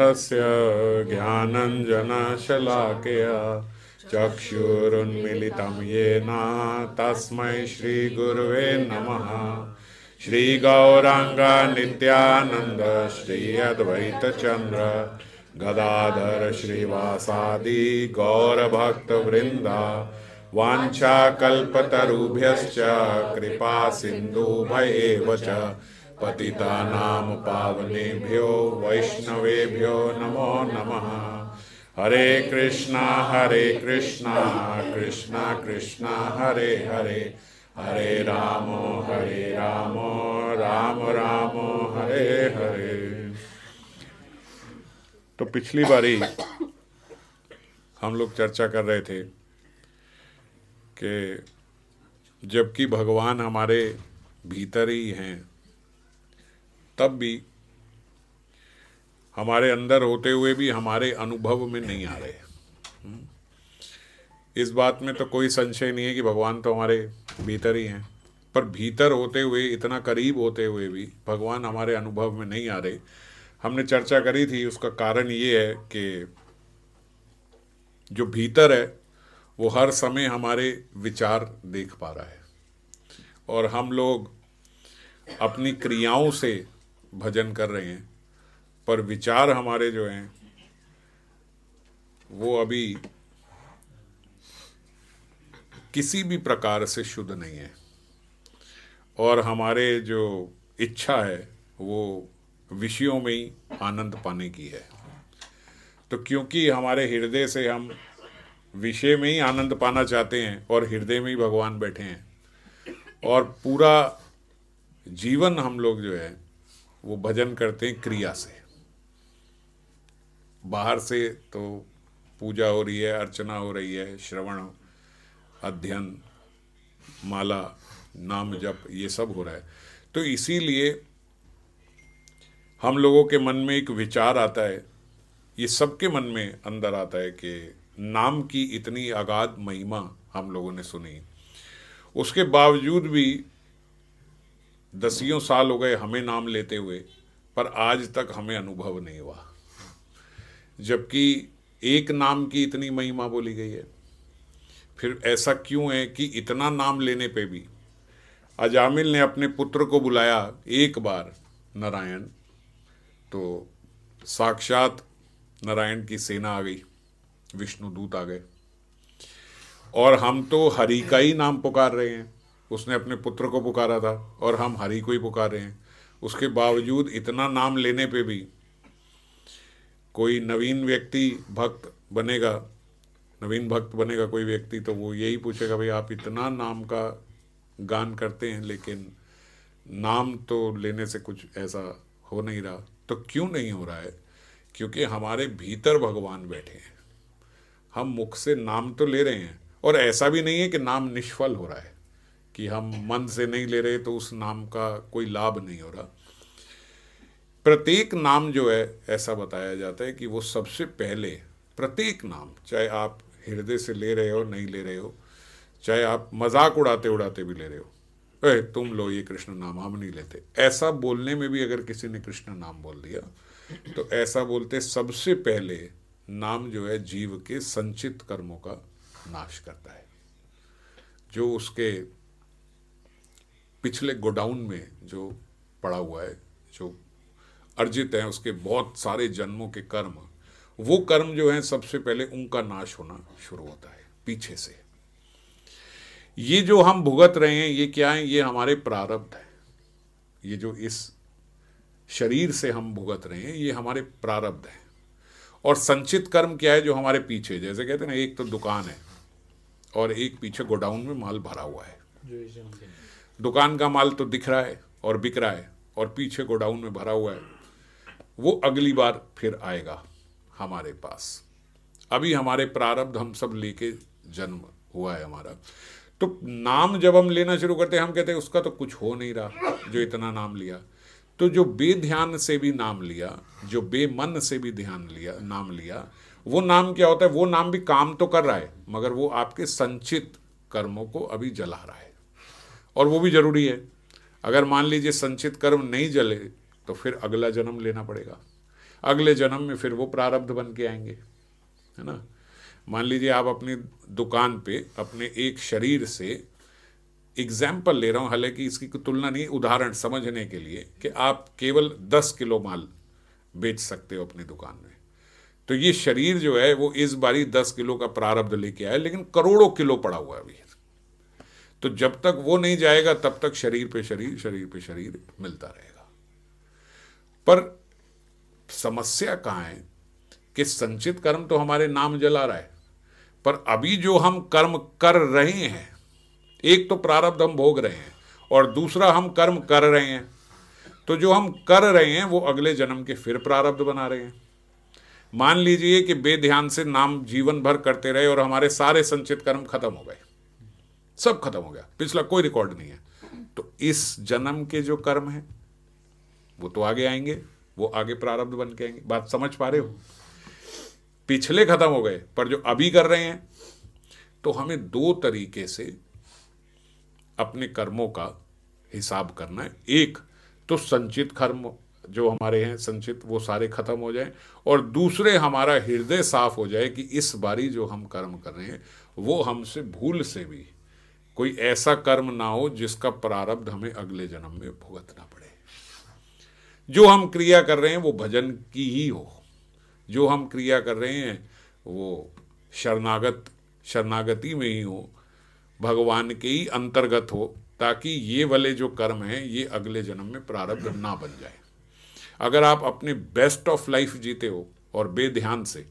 तस्य ज्ञानञ्जनशलाकया चक्षुरुन्मिलितं येन तस्मै श्रीगुरुवे नमः श्रीगौराङ्गनित्यानन्द श्री अद्वैतचन्द्र गदाधर श्रीवासादि गौरभक्तवृन्दा वाञ्छाकल्पतरुभ्यश्च कृपा सिन्धुभयेव च पतितानां पावनेभ्यो वैष्णवेभ्यो नमो नमः हरे कृष्णा हरे कृष्णा कृष्णा कृष्णा हरे हरे हरे राम हरे राम राम राम हरे हरे तो पिछली बारी हम लोग चर्चा कर रहे थे कि जबकि भगवान हमारे भीतर ही हैं तब भी हमारे अंदर होते हुए भी हमारे अनुभव में नहीं आ रहे इस बात में तो कोई संशय नहीं है कि भगवान तो हमारे भीतर ही हैं पर भीतर होते हुए इतना करीब होते हुए भी भगवान हमारे अनुभव में नहीं आ रहे हमने चर्चा करी थी उसका कारण ये है कि जो भीतर है वो हर समय हमारे विचार देख पा रहा है और हम लोग अपनी क्रियाओं से भजन कर रहे हैं पर विचार हमारे जो हैं वो अभी किसी भी प्रकार से शुद्ध नहीं है और हमारे जो इच्छा है वो विषयों में ही आनंद पाने की है तो क्योंकि हमारे हृदय से हम विषय में ही आनंद पाना चाहते हैं और हृदय में ही भगवान बैठे हैं और पूरा जीवन हम लोग जो है वो भजन करते हैं क्रिया से बाहर से तो पूजा हो रही है अर्चना हो रही है श्रवण अध्ययन माला नाम जप ये सब हो रहा है तो इसीलिए हम लोगों के मन में एक विचार आता है ये सबके मन में अंदर आता है कि नाम की इतनी अगाध महिमा हम लोगों ने सुनी उसके बावजूद भी दसियों साल हो गए हमें नाम लेते हुए पर आज तक हमें अनुभव नहीं हुआ जबकि एक नाम की इतनी महिमा बोली गई है फिर ऐसा क्यों है कि इतना नाम लेने पे भी अजामिल ने अपने पुत्र को बुलाया एक बार नारायण तो साक्षात नारायण की सेना आ गई विष्णु दूत आ गए और हम तो हरि का ही नाम पुकार रहे हैं उसने अपने पुत्र को पुकारा था और हम हरि को ही पुकार रहे हैं उसके बावजूद इतना नाम लेने पे भी कोई नवीन व्यक्ति भक्त बनेगा नवीन भक्त बनेगा कोई व्यक्ति तो वो यही पूछेगा भाई आप इतना नाम का गान करते हैं लेकिन नाम तो लेने से कुछ ऐसा हो नहीं रहा तो क्यों नहीं हो रहा है क्योंकि हमारे भीतर भगवान बैठे हैं हम मुख से नाम तो ले रहे हैं और ऐसा भी नहीं है कि नाम निष्फल हो रहा है कि हम मन से नहीं ले रहे तो उस नाम का कोई लाभ नहीं हो रहा प्रत्येक नाम जो है ऐसा बताया जाता है कि वो सबसे पहले प्रत्येक नाम चाहे आप हृदय से ले रहे हो नहीं ले रहे हो चाहे आप मजाक उड़ाते उड़ाते भी ले रहे हो अरे तुम लो ये कृष्ण नाम हम नहीं लेते ऐसा बोलने में भी अगर किसी ने कृष्ण नाम बोल दिया तो ऐसा बोलते सबसे पहले नाम जो है जीव के संचित कर्मों का नाश करता है जो उसके पिछले गोडाउन में जो पड़ा हुआ है जो अर्जित है उसके बहुत सारे जन्मों के कर्म वो कर्म जो है सबसे पहले उनका नाश होना शुरू होता है पीछे से ये जो हम भुगत रहे हैं ये क्या है ये हमारे प्रारब्ध है ये जो इस शरीर से हम भुगत रहे हैं ये हमारे प्रारब्ध है और संचित कर्म क्या है जो हमारे पीछे जैसे कहते हैं ना एक तो दुकान है और एक पीछे गोडाउन में माल भरा हुआ है दुकान का माल तो दिख रहा है और बिक रहा है और पीछे गोडाउन में भरा हुआ है वो अगली बार फिर आएगा हमारे पास अभी हमारे प्रारब्ध हम सब लेके जन्म हुआ है हमारा तो नाम जब हम लेना शुरू करते हैं हम कहते हैं उसका तो कुछ हो नहीं रहा जो इतना नाम लिया तो जो बेध्यान से भी नाम लिया जो बेमन से भी ध्यान लिया नाम लिया वो नाम क्या होता है वो नाम भी काम तो कर रहा है मगर वो आपके संचित कर्मों को अभी जला रहा है और वो भी जरूरी है अगर मान लीजिए संचित कर्म नहीं जले तो फिर अगला जन्म लेना पड़ेगा अगले जन्म में फिर वो प्रारब्ध बन के आएंगे है ना मान लीजिए आप अपनी दुकान पे अपने एक शरीर से एग्जाम्पल ले रहा हूँ हालांकि इसकी तुलना नहीं उदाहरण समझने के लिए कि आप केवल दस किलो माल बेच सकते हो अपनी दुकान में तो ये शरीर जो है वो इस बारी दस किलो का प्रारब्ध लेके आया लेकिन करोड़ों किलो पड़ा हुआ है अभी तो जब तक वो नहीं जाएगा तब तक शरीर पे शरीर शरीर पे शरीर मिलता रहेगा पर समस्या कहाँ है कि संचित कर्म तो हमारे नाम जला रहा है पर अभी जो हम कर्म कर रहे हैं एक तो प्रारब्ध हम भोग रहे हैं और दूसरा हम कर्म कर रहे हैं तो जो हम कर रहे हैं वो अगले जन्म के फिर प्रारब्ध बना रहे हैं मान लीजिए कि बेध्यान से नाम जीवन भर करते रहे और हमारे सारे संचित कर्म खत्म हो गए सब खत्म हो गया पिछला कोई रिकॉर्ड नहीं है तो इस जन्म के जो कर्म है वो तो आगे आएंगे वो आगे प्रारब्ध बन के आएंगे बात समझ पा रहे हो पिछले खत्म हो गए पर जो अभी कर रहे हैं तो हमें दो तरीके से अपने कर्मों का हिसाब करना है एक तो संचित कर्म जो हमारे हैं संचित वो सारे खत्म हो जाएं और दूसरे हमारा हृदय साफ हो जाए कि इस बारी जो हम कर्म कर रहे हैं वो हमसे भूल से भी कोई ऐसा कर्म ना हो जिसका प्रारब्ध हमें अगले जन्म में भुगतना पड़े जो हम क्रिया कर रहे हैं वो भजन की ही हो जो हम क्रिया कर रहे हैं वो शरणागत शरणागति में ही हो भगवान के ही अंतर्गत हो ताकि ये वाले जो कर्म हैं ये अगले जन्म में प्रारब्ध ना बन जाए अगर आप अपने बेस्ट ऑफ लाइफ जीते हो और बेध्यान से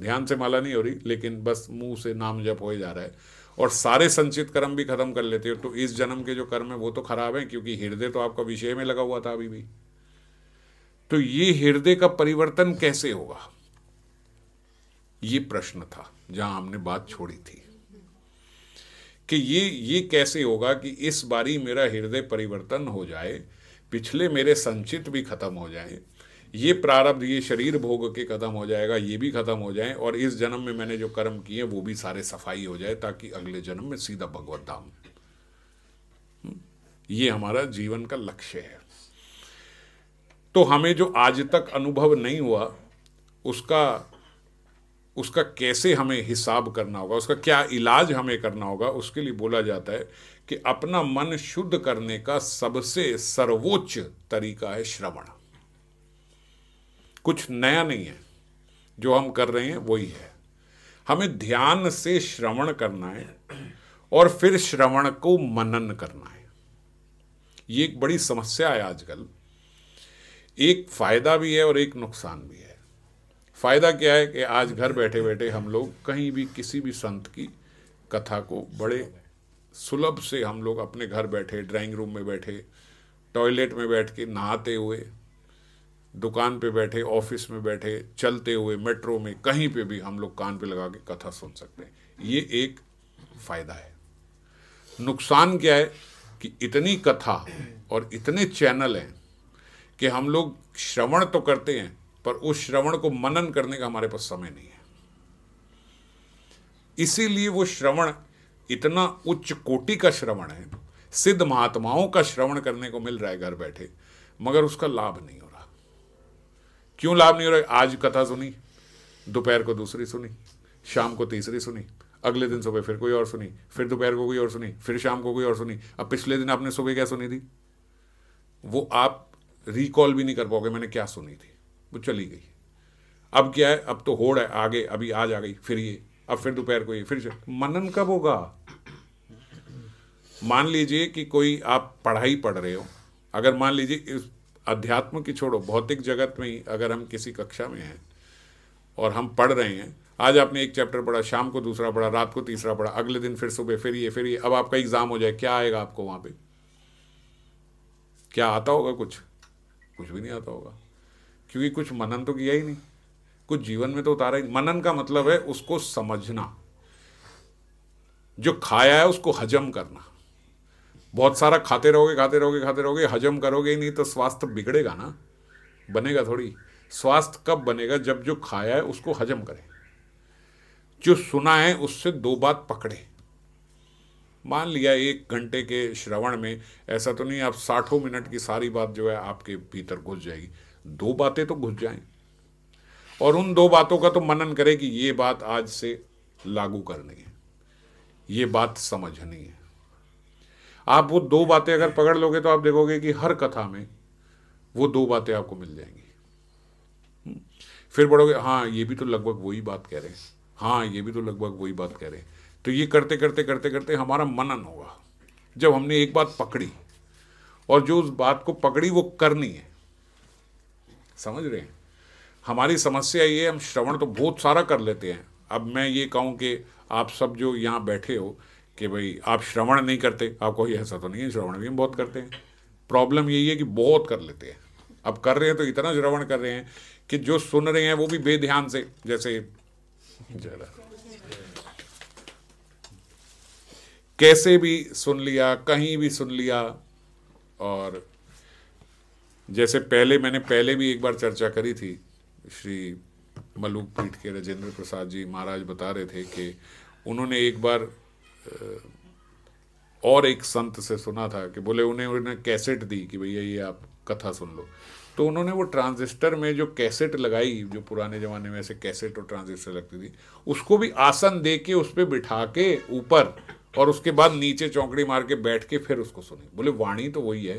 ध्यान से माला नहीं हो रही लेकिन बस मुंह से नाम जप हो जा रहा है और सारे संचित कर्म भी खत्म कर लेते हो तो इस जन्म के जो कर्म है वो तो खराब है क्योंकि हृदय तो आपका विषय में लगा हुआ था अभी भी तो ये हृदय का परिवर्तन कैसे होगा ये प्रश्न था जहां हमने बात छोड़ी थी कि ये ये कैसे होगा कि इस बारी मेरा हृदय परिवर्तन हो जाए पिछले मेरे संचित भी खत्म हो जाए ये प्रारब्ध ये शरीर भोग के ख़त्म हो जाएगा ये भी ख़त्म हो जाए और इस जन्म में मैंने जो कर्म किए वो भी सारे सफाई हो जाए ताकि अगले जन्म में सीधा भगवत धाम हम्म? ये हमारा जीवन का लक्ष्य है तो हमें जो आज तक अनुभव नहीं हुआ उसका उसका कैसे हमें हिसाब करना होगा उसका क्या इलाज हमें करना होगा उसके लिए बोला जाता है कि अपना मन शुद्ध करने का सबसे सर्वोच्च तरीका है श्रवण कुछ नया नहीं है जो हम कर रहे हैं वही है हमें ध्यान से श्रवण करना है और फिर श्रवण को मनन करना है ये एक बड़ी समस्या है आजकल एक फायदा भी है और एक नुकसान भी है फायदा क्या है कि आज घर बैठे बैठे हम लोग कहीं भी किसी भी संत की कथा को बड़े सुलभ से हम लोग अपने घर बैठे ड्राइंग रूम में बैठे टॉयलेट में बैठ के नहाते हुए दुकान पे बैठे ऑफिस में बैठे चलते हुए मेट्रो में कहीं पे भी हम लोग कान पे लगा के कथा सुन सकते हैं ये एक फायदा है नुकसान क्या है कि इतनी कथा और इतने चैनल हैं कि हम लोग श्रवण तो करते हैं पर उस श्रवण को मनन करने का हमारे पास समय नहीं है इसीलिए वो श्रवण इतना उच्च कोटि का श्रवण है सिद्ध महात्माओं का श्रवण करने को मिल रहा है घर बैठे मगर उसका लाभ नहीं क्यों लाभ नहीं हो रहा आज कथा सुनी दोपहर को दूसरी सुनी शाम को तीसरी सुनी अगले दिन सुबह फिर कोई और सुनी फिर दोपहर को कोई और सुनी फिर शाम को कोई और सुनी अब पिछले दिन आपने सुबह क्या सुनी थी वो आप रिकॉल भी नहीं कर पाओगे मैंने क्या सुनी थी वो चली गई अब क्या है अब तो होड़ है आगे अभी आज आ गई फिर ये अब फिर दोपहर को ये फिर मनन कब होगा मान लीजिए कि कोई आप पढ़ाई पढ़ रहे हो अगर मान लीजिए अध्यात्म की छोड़ो भौतिक जगत में ही अगर हम किसी कक्षा में हैं और हम पढ़ रहे हैं आज आपने एक चैप्टर पढ़ा शाम को दूसरा पढ़ा रात को तीसरा पढ़ा अगले दिन फिर सुबह फिर ये फिर ये अब आपका एग्जाम हो जाए क्या आएगा आपको वहां पे क्या आता होगा कुछ कुछ भी नहीं आता होगा क्योंकि कुछ मनन तो किया ही नहीं कुछ जीवन में तो उतारा ही मनन का मतलब है उसको समझना जो खाया है उसको हजम करना बहुत सारा खाते रहोगे खाते रहोगे खाते रहोगे हजम करोगे ही नहीं तो स्वास्थ्य बिगड़ेगा ना बनेगा थोड़ी स्वास्थ्य कब बनेगा जब जो खाया है उसको हजम करे जो सुना है उससे दो बात पकड़े मान लिया एक घंटे के श्रवण में ऐसा तो नहीं आप साठों मिनट की सारी बात जो है आपके भीतर घुस जाएगी दो बातें तो घुस जाएं और उन दो बातों का तो मनन करे कि ये बात आज से लागू करनी है ये बात समझनी है आप वो दो बातें अगर पकड़ लोगे तो आप देखोगे कि हर कथा में वो दो बातें आपको मिल जाएंगी फिर बढ़ोगे हाँ ये भी तो लगभग वही बात कह रहे हैं हाँ ये भी तो लगभग वही बात कह रहे हैं तो ये करते करते करते करते हमारा मनन होगा जब हमने एक बात पकड़ी और जो उस बात को पकड़ी वो करनी है समझ रहे हैं हमारी समस्या ये हम श्रवण तो बहुत सारा कर लेते हैं अब मैं ये कहूँ कि आप सब जो यहाँ बैठे हो कि भाई आप श्रवण नहीं करते आपको ये ऐसा तो नहीं है श्रवण भी हम बहुत करते हैं प्रॉब्लम यही है कि बहुत कर लेते हैं अब कर रहे हैं तो इतना श्रवण कर रहे हैं कि जो सुन रहे हैं वो भी बेध्यान से जैसे जरा कैसे भी सुन लिया कहीं भी सुन लिया और जैसे पहले मैंने पहले भी एक बार चर्चा करी थी श्री मलूक पीठ के राजेंद्र प्रसाद जी महाराज बता रहे थे कि उन्होंने एक बार और एक संत से सुना था कि बोले उन्हें उन्हें कैसेट दी कि भैया ये आप कथा सुन लो तो उन्होंने वो ट्रांजिस्टर में जो कैसेट लगाई जो पुराने ज़माने में ऐसे कैसेट और ट्रांजिस्टर लगती थी उसको भी आसन दे के उस पर बिठा के ऊपर और उसके बाद नीचे चौकड़ी मार के बैठ के फिर उसको सुनी बोले वाणी तो वही है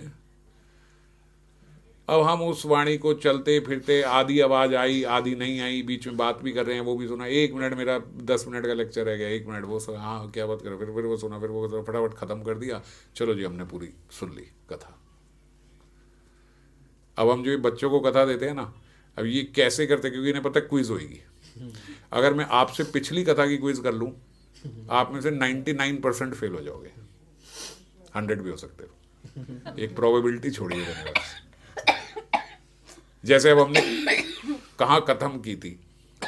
अब हम उस वाणी को चलते फिरते आधी आवाज़ आई आधी नहीं आई बीच में बात भी कर रहे हैं वो भी सुना एक मिनट मेरा दस मिनट का लेक्चर रह गया एक मिनट वो सुना हाँ क्या बात करो फिर फिर वो सुना फिर वो फटाफट ख़त्म कर दिया चलो जी हमने पूरी सुन ली कथा अब हम जो ये बच्चों को कथा देते हैं ना अब ये कैसे करते क्योंकि इन्हें पता क्विज होगी अगर मैं आपसे पिछली कथा की क्विज कर लूँ आप में से नाइन परसेंट फेल हो जाओगे हंड्रेड भी हो सकते हो एक प्रोबेबिलिटी छोड़िएगा जैसे अब हमने कहा कथम की थी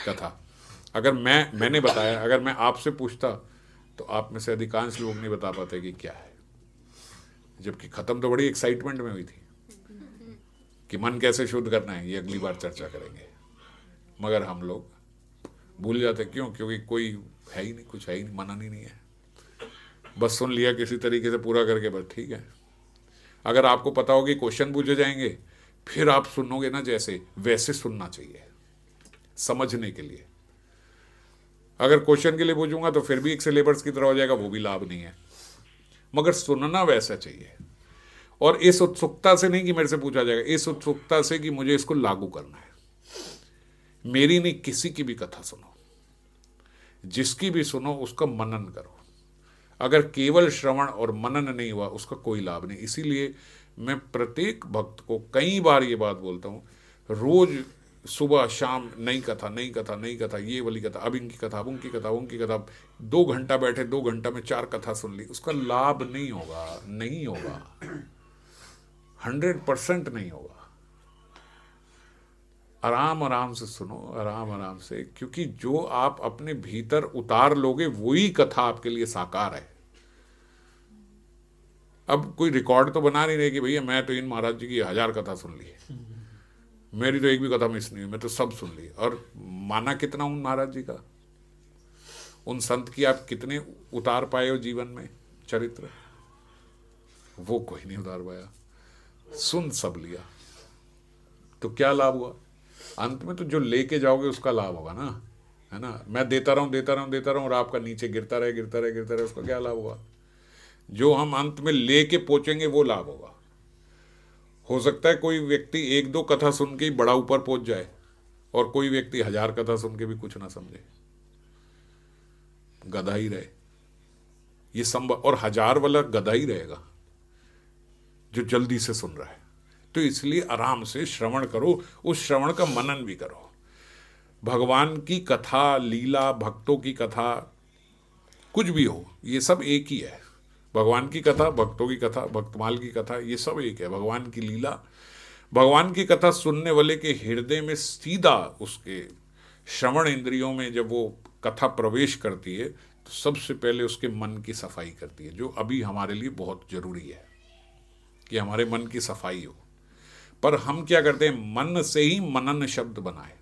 कथा अगर मैं मैंने बताया अगर मैं आपसे पूछता तो आप में से अधिकांश लोग नहीं बता पाते कि क्या है जबकि खत्म तो बड़ी एक्साइटमेंट में हुई थी कि मन कैसे शुद्ध करना है ये अगली बार चर्चा करेंगे मगर हम लोग भूल जाते क्यों क्योंकि कोई है ही नहीं कुछ है ही नहीं मनन ही नहीं है बस सुन लिया किसी तरीके से पूरा करके बस ठीक है अगर आपको पता होगी क्वेश्चन पूछे जाएंगे फिर आप सुनोगे ना जैसे वैसे सुनना चाहिए समझने के लिए अगर क्वेश्चन के लिए पूछूंगा तो फिर भी एक सिलेबस की तरह हो जाएगा वो भी लाभ नहीं है मगर सुनना वैसा चाहिए और इस उत्सुकता से नहीं कि मेरे से पूछा जाएगा इस उत्सुकता से कि मुझे इसको लागू करना है मेरी नहीं किसी की भी कथा सुनो जिसकी भी सुनो उसका मनन करो अगर केवल श्रवण और मनन नहीं हुआ उसका कोई लाभ नहीं इसीलिए मैं प्रत्येक भक्त को कई बार ये बात बोलता हूँ रोज सुबह शाम नई कथा नई कथा नई कथा ये वाली कथा अब इनकी कथा अब उनकी कथा उनकी कथा दो घंटा बैठे दो घंटा में चार कथा सुन ली उसका लाभ नहीं होगा नहीं होगा हंड्रेड परसेंट नहीं होगा आराम आराम से सुनो आराम आराम से क्योंकि जो आप अपने भीतर उतार लोगे वही कथा आपके लिए साकार है अब कोई रिकॉर्ड तो बना नहीं रहे कि भैया मैं तो इन महाराज जी की हजार कथा सुन ली है मेरी तो एक भी कथा मिस नहीं हुई मैं तो सब सुन ली और माना कितना उन महाराज जी का उन संत की आप कितने उतार पाए हो जीवन में चरित्र वो कोई नहीं उतार पाया सुन सब लिया तो क्या लाभ हुआ अंत में तो जो लेके जाओगे उसका लाभ होगा ना है ना मैं देता रहूं देता रहूं देता रहूं और आपका नीचे गिरता रहे गिरता रहे गिरता रहे उसका क्या लाभ हुआ जो हम अंत में लेके पहुंचेंगे वो लाभ होगा हो सकता है कोई व्यक्ति एक दो कथा सुन के ही बड़ा ऊपर पहुंच जाए और कोई व्यक्ति हजार कथा सुन के भी कुछ ना समझे गधा ही रहे ये संभव और हजार वाला गधा ही रहेगा जो जल्दी से सुन रहा है तो इसलिए आराम से श्रवण करो उस श्रवण का मनन भी करो भगवान की कथा लीला भक्तों की कथा कुछ भी हो ये सब एक ही है भगवान की कथा भक्तों की कथा भक्तमाल की कथा ये सब एक है भगवान की लीला भगवान की कथा सुनने वाले के हृदय में सीधा उसके श्रवण इंद्रियों में जब वो कथा प्रवेश करती है तो सबसे पहले उसके मन की सफाई करती है जो अभी हमारे लिए बहुत जरूरी है कि हमारे मन की सफाई हो पर हम क्या करते हैं मन से ही मनन शब्द बनाए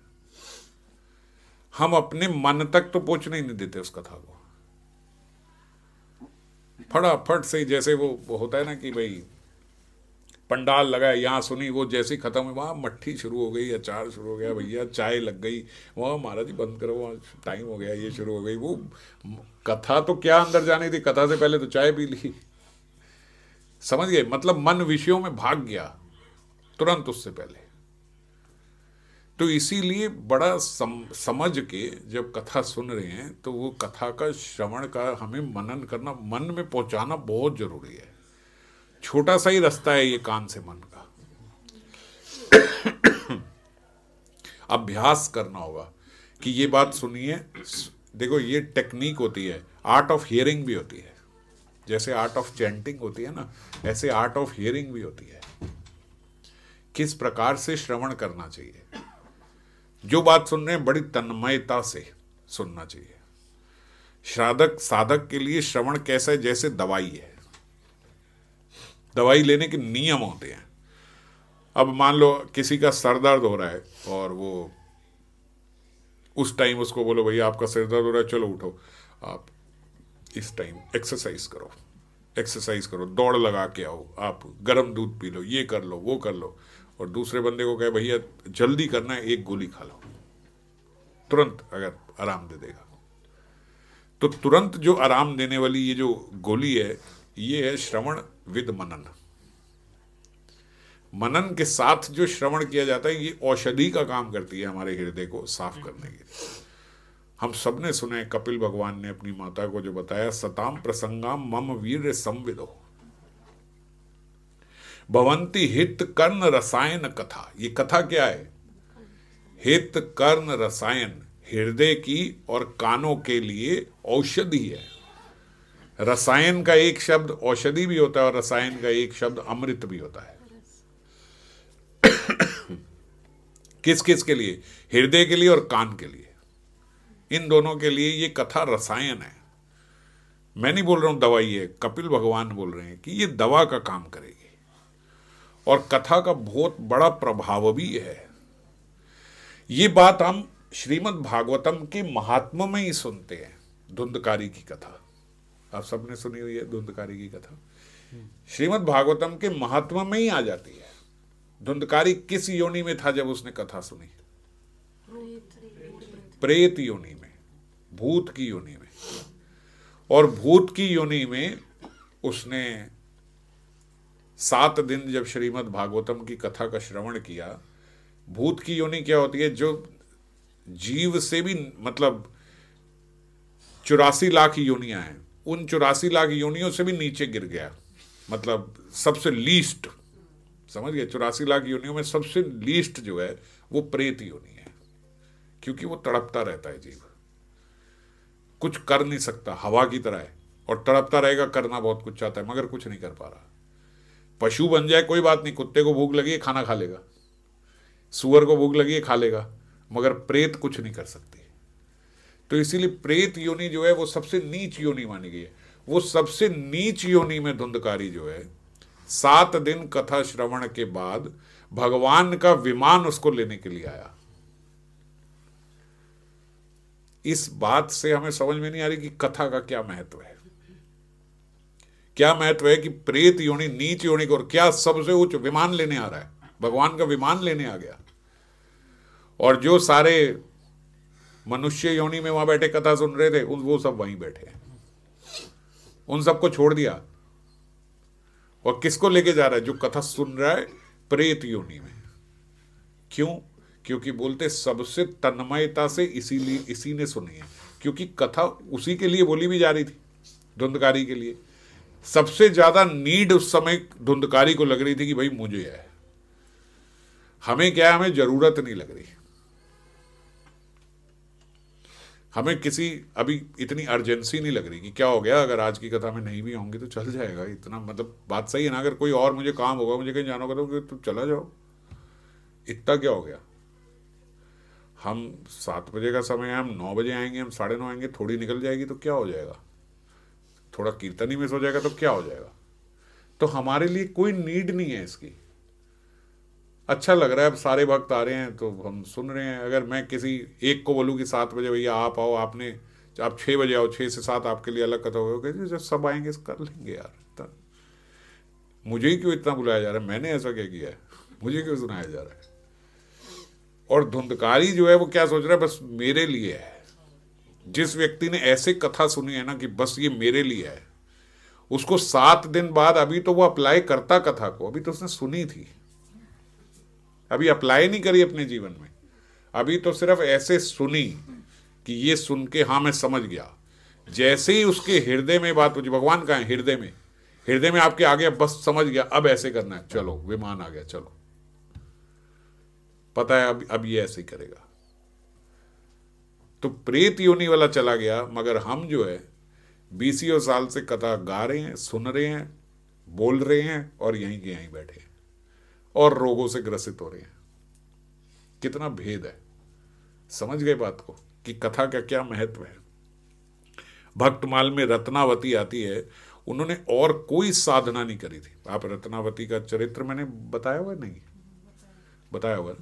हम अपने मन तक तो पहुंचने ही नहीं देते उस कथा को फटाफट से जैसे वो होता है ना कि भाई पंडाल लगा है यहाँ सुनी वो जैसी खत्म हुई वहाँ मट्ठी शुरू हो गई अचार शुरू हो गया भैया चाय लग गई वहाँ महाराज जी बंद करो वहाँ टाइम हो गया ये शुरू हो गई वो कथा तो क्या अंदर जाने थी कथा से पहले तो चाय पी ली समझ गए मतलब मन विषयों में भाग गया तुरंत उससे पहले तो इसीलिए बड़ा सम, समझ के जब कथा सुन रहे हैं तो वो कथा का श्रवण का हमें मनन करना मन में पहुंचाना बहुत जरूरी है छोटा सा ही रास्ता है ये कान से मन का अभ्यास करना होगा कि ये बात सुनिए देखो ये टेक्निक होती है आर्ट ऑफ हियरिंग भी होती है जैसे आर्ट ऑफ चैंटिंग होती है ना ऐसे आर्ट ऑफ हियरिंग भी होती है किस प्रकार से श्रवण करना चाहिए जो बात सुन रहे हैं बड़ी तन्मयता से सुनना चाहिए श्राधक साधक के लिए श्रवण कैसा है जैसे दवाई है दवाई लेने के नियम होते हैं अब मान लो किसी का सर दर्द हो रहा है और वो उस टाइम उसको बोलो भैया आपका सिर दर्द हो रहा है चलो उठो आप इस टाइम एक्सरसाइज करो एक्सरसाइज करो दौड़ लगा के आओ आप गर्म दूध पी लो ये कर लो वो कर लो और दूसरे बंदे को कहे भैया जल्दी करना है एक गोली खा लो तुरंत अगर आराम दे देगा तो तुरंत जो आराम देने वाली ये जो गोली है ये है श्रवण विद मनन मनन के साथ जो श्रवण किया जाता है ये औषधि का काम करती है हमारे हृदय को साफ करने के हम सबने सुने कपिल भगवान ने अपनी माता को जो बताया सताम प्रसंगाम मम वीर संविदो भवंती हित कर्ण रसायन कथा ये कथा क्या है हित कर्ण रसायन हृदय की और कानों के लिए औषधि है रसायन का एक शब्द औषधि भी होता है और रसायन का एक शब्द अमृत भी होता है किस किस के लिए हृदय के लिए और कान के लिए इन दोनों के लिए ये कथा रसायन है मैं नहीं बोल रहा हूं दवाई है कपिल भगवान बोल रहे हैं कि ये दवा का काम करेगी और कथा का बहुत बड़ा प्रभाव भी है ये बात हम श्रीमद् भागवतम के महात्मा में ही सुनते हैं धुंधकारी की कथा आप सबने सुनी हुई है धुंधकारी की कथा श्रीमद् भागवतम के महात्मा में ही आ जाती है धुंधकारी किस योनि में था जब उसने कथा सुनी प्रेत योनि में भूत की योनि में और भूत की योनि में उसने सात दिन जब श्रीमद् भागवतम की कथा का श्रवण किया भूत की योनि क्या होती है जो जीव से भी मतलब चौरासी लाख योनिया हैं उन चौरासी लाख योनियों से भी नीचे गिर गया मतलब सबसे लीस्ट समझ गए चौरासी लाख योनियों में सबसे लीस्ट जो है वो प्रेत योनि है क्योंकि वो तड़पता रहता है जीव कुछ कर नहीं सकता हवा की तरह है और तड़पता रहेगा करना बहुत कुछ चाहता है मगर कुछ नहीं कर पा रहा पशु बन जाए कोई बात नहीं कुत्ते को भूख लगी खाना खा लेगा सुअर को भूख लगी खा लेगा मगर प्रेत कुछ नहीं कर सकती तो इसीलिए प्रेत योनि जो है वो सबसे नीच योनि मानी गई है वो सबसे नीच योनि में धुंधकारी जो है सात दिन कथा श्रवण के बाद भगवान का विमान उसको लेने के लिए आया इस बात से हमें समझ में नहीं आ रही कि कथा का क्या महत्व है क्या महत्व है कि प्रेत योनि नीच योनिक और क्या सबसे उच्च विमान लेने आ रहा है भगवान का विमान लेने आ गया और जो सारे मनुष्य योनि में वहां बैठे कथा सुन रहे थे उन वो सब वहीं बैठे हैं उन सबको छोड़ दिया और किसको लेके जा रहा है जो कथा सुन रहा है प्रेत योनि में क्यों क्योंकि बोलते सबसे तन्मयता से इसीलिए इसी ने सुनी है क्योंकि कथा उसी के लिए बोली भी जा रही थी धुंधकारी के लिए सबसे ज्यादा नीड उस समय धुंधकारी को लग रही थी कि भाई मुझे है हमें क्या है हमें जरूरत नहीं लग रही हमें किसी अभी इतनी अर्जेंसी नहीं लग रही कि क्या हो गया अगर आज की कथा में नहीं भी होंगी तो चल जाएगा इतना मतलब बात सही है ना अगर कोई और मुझे काम होगा मुझे कहीं जाना होगा तो तुम चला जाओ इतना क्या हो गया हम सात बजे का समय है हम नौ बजे आएंगे हम साढ़े नौ आएंगे थोड़ी निकल जाएगी तो क्या हो जाएगा थोड़ा कीर्तन ही मिस हो जाएगा तो क्या हो जाएगा तो हमारे लिए कोई नीड नहीं है इसकी अच्छा लग रहा है अब सारे भक्त आ रहे हैं तो हम सुन रहे हैं अगर मैं किसी एक को बोलूँ कि सात बजे भैया आप आओ आपने आप छः बजे आओ छः से सात आपके लिए अलग कथा हो गई जब सब आएंगे कर लेंगे यार इतना मुझे ही क्यों इतना बुलाया जा रहा है मैंने ऐसा क्या किया है मुझे क्यों सुनाया जा रहा है और धुंधकारी जो है वो क्या सोच रहा है बस मेरे लिए है जिस व्यक्ति ने ऐसे कथा सुनी है ना कि बस ये मेरे लिए है उसको सात दिन बाद अभी तो वो अप्लाई करता कथा को अभी तो उसने सुनी थी अभी अप्लाई नहीं करी अपने जीवन में अभी तो सिर्फ ऐसे सुनी कि ये सुन के हाँ मैं समझ गया जैसे ही उसके हृदय में बात पूछी भगवान का है हृदय में हृदय में आपके आगे बस समझ गया अब ऐसे करना है चलो विमान आ गया चलो पता है अब अब ये ऐसे ही करेगा तो प्रेत योनि वाला चला गया मगर हम जो है बीसियों साल से कथा गा रहे हैं सुन रहे हैं बोल रहे हैं और यहीं के यहीं बैठे हैं और रोगों से ग्रसित हो रहे हैं कितना भेद है समझ गए बात को कि कथा का क्या महत्व है भक्तमाल में रत्नावती आती है उन्होंने और कोई साधना नहीं करी थी आप रत्नावती का चरित्र मैंने बताया हुआ नहीं बताया हुआ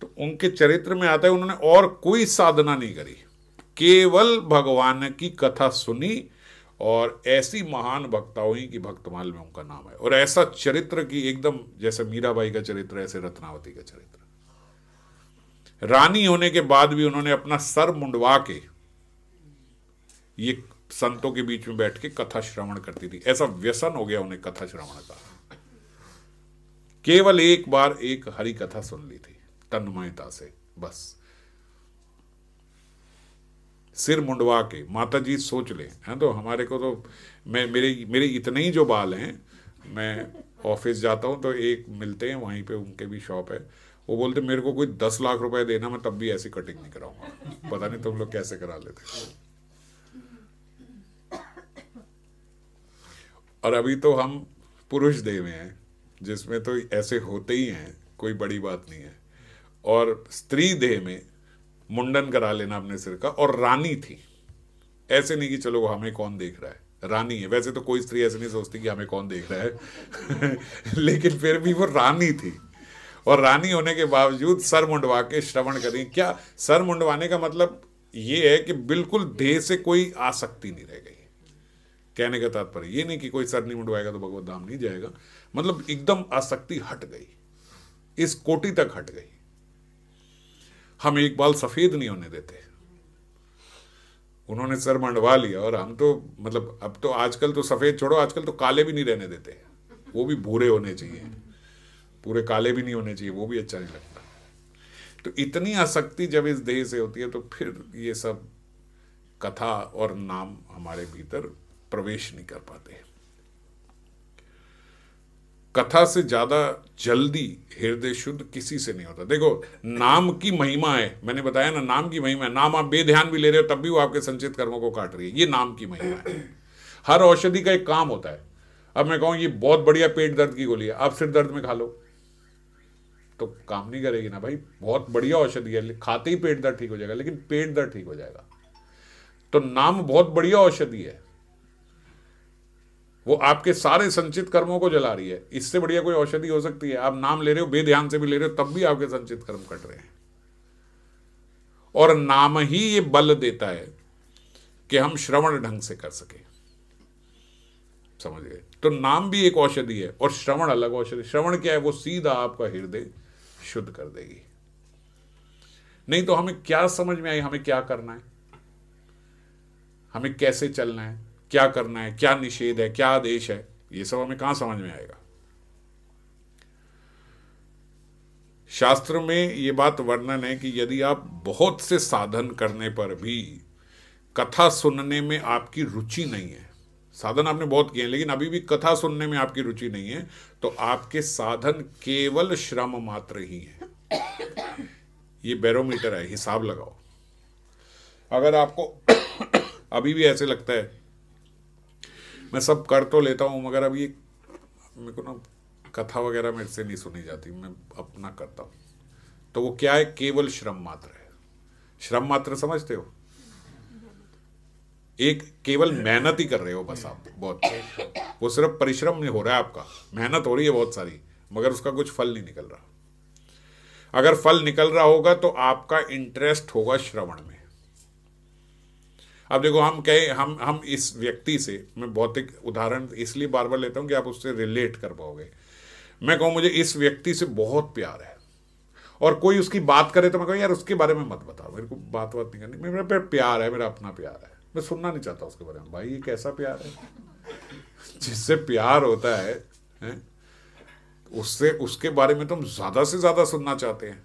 तो उनके चरित्र में आता है उन्होंने और कोई साधना नहीं करी केवल भगवान की कथा सुनी और ऐसी महान भक्ता हुई कि भक्तमाल में उनका नाम है और ऐसा चरित्र की एकदम जैसे मीराबाई का चरित्र ऐसे रत्नावती का चरित्र रानी होने के बाद भी उन्होंने अपना सर मुंडवा के ये संतों के बीच में बैठ के कथा श्रवण करती थी ऐसा व्यसन हो गया उन्हें कथा श्रवण का केवल एक बार एक हरी कथा सुन ली थी तन्मयता से बस सिर मुंडवा के माता जी सोच ले हैं तो हमारे को तो मैं मेरे मेरे इतने ही जो बाल हैं मैं ऑफिस जाता हूं तो एक मिलते हैं वहीं पे उनके भी शॉप है वो बोलते मेरे को कोई दस लाख रुपए देना मैं तब भी ऐसी कटिंग नहीं कराऊंगा पता नहीं तुम लोग कैसे करा लेते और अभी तो हम पुरुष देव हैं जिसमें तो ऐसे होते ही हैं कोई बड़ी बात नहीं है और स्त्री देह में मुंडन करा लेना अपने सिर का और रानी थी ऐसे नहीं कि चलो हमें कौन देख रहा है रानी है वैसे तो कोई स्त्री ऐसे नहीं सोचती कि हमें कौन देख रहा है लेकिन फिर भी वो रानी थी और रानी होने के बावजूद सर मुंडवा के श्रवण करें क्या सर मुंडवाने का मतलब ये है कि बिल्कुल देह से कोई आसक्ति नहीं रह गई कहने का तात्पर्य ये नहीं कि कोई सर नहीं मुंडवाएगा तो भगवत धाम नहीं जाएगा मतलब एकदम आसक्ति हट गई इस कोटि तक हट गई हम एक बाल सफेद नहीं होने देते उन्होंने सर मंडवा लिया और हम तो मतलब अब तो आजकल तो सफेद छोड़ो आजकल तो काले भी नहीं रहने देते वो भी भूरे होने चाहिए पूरे काले भी नहीं होने चाहिए वो भी अच्छा नहीं लगता तो इतनी आसक्ति जब इस देह से होती है तो फिर ये सब कथा और नाम हमारे भीतर प्रवेश नहीं कर पाते हैं कथा से ज़्यादा जल्दी हृदय शुद्ध किसी से नहीं होता देखो नाम की महिमा है मैंने बताया ना नाम की महिमा है नाम आप बेध्यान भी ले रहे हो तब भी वो आपके संचित कर्मों को काट रही है ये नाम की महिमा है हर औषधि का एक काम होता है अब मैं कहूं ये बहुत बढ़िया पेट दर्द की गोली है आप सिर दर्द में खा लो तो काम नहीं करेगी ना भाई बहुत बढ़िया औषधि है खाते ही पेट दर्द ठीक हो जाएगा लेकिन पेट दर्द ठीक हो जाएगा तो नाम बहुत बढ़िया औषधि है वो आपके सारे संचित कर्मों को जला रही है इससे बढ़िया कोई औषधि हो सकती है आप नाम ले रहे हो बेध्यान से भी ले रहे हो तब भी आपके संचित कर्म कट रहे हैं और नाम ही ये बल देता है कि हम श्रवण ढंग से कर सके समझ गए तो नाम भी एक औषधि है और श्रवण अलग औषधि श्रवण क्या है वो सीधा आपका हृदय शुद्ध कर देगी नहीं तो हमें क्या समझ में आई हमें क्या करना है हमें कैसे चलना है क्या करना है क्या निषेध है क्या आदेश है ये सब हमें कहां समझ में आएगा शास्त्र में ये बात वर्णन है कि यदि आप बहुत से साधन करने पर भी कथा सुनने में आपकी रुचि नहीं है साधन आपने बहुत किए हैं लेकिन अभी भी कथा सुनने में आपकी रुचि नहीं है तो आपके साधन केवल श्रम मात्र ही है ये बैरोमीटर है हिसाब लगाओ अगर आपको अभी भी ऐसे लगता है मैं सब कर तो लेता हूँ मगर अब ये मेरे को ना कथा वगैरह मेरे से नहीं सुनी जाती मैं अपना करता हूँ तो वो क्या है केवल श्रम मात्र है श्रम मात्र समझते हो एक केवल मेहनत ही कर रहे हो बस आप बहुत वो सिर्फ परिश्रम नहीं हो रहा है आपका मेहनत हो रही है बहुत सारी मगर उसका कुछ फल नहीं निकल रहा अगर फल निकल रहा होगा तो आपका इंटरेस्ट होगा श्रवण में अब देखो हम कहें हम हम इस व्यक्ति से मैं भौतिक उदाहरण इसलिए बार बार लेता हूँ कि आप उससे रिलेट कर पाओगे मैं कहूँ मुझे इस व्यक्ति से बहुत प्यार है और कोई उसकी बात करे तो मैं कहूँ यार उसके बारे में मत बताओ मेरे को बात बात नहीं करनी मेरा प्यार है मेरा अपना प्यार है मैं सुनना नहीं चाहता उसके बारे में भाई ये कैसा प्यार है जिससे प्यार होता है, है? उससे उसके बारे में तुम तो ज़्यादा से ज़्यादा सुनना चाहते हैं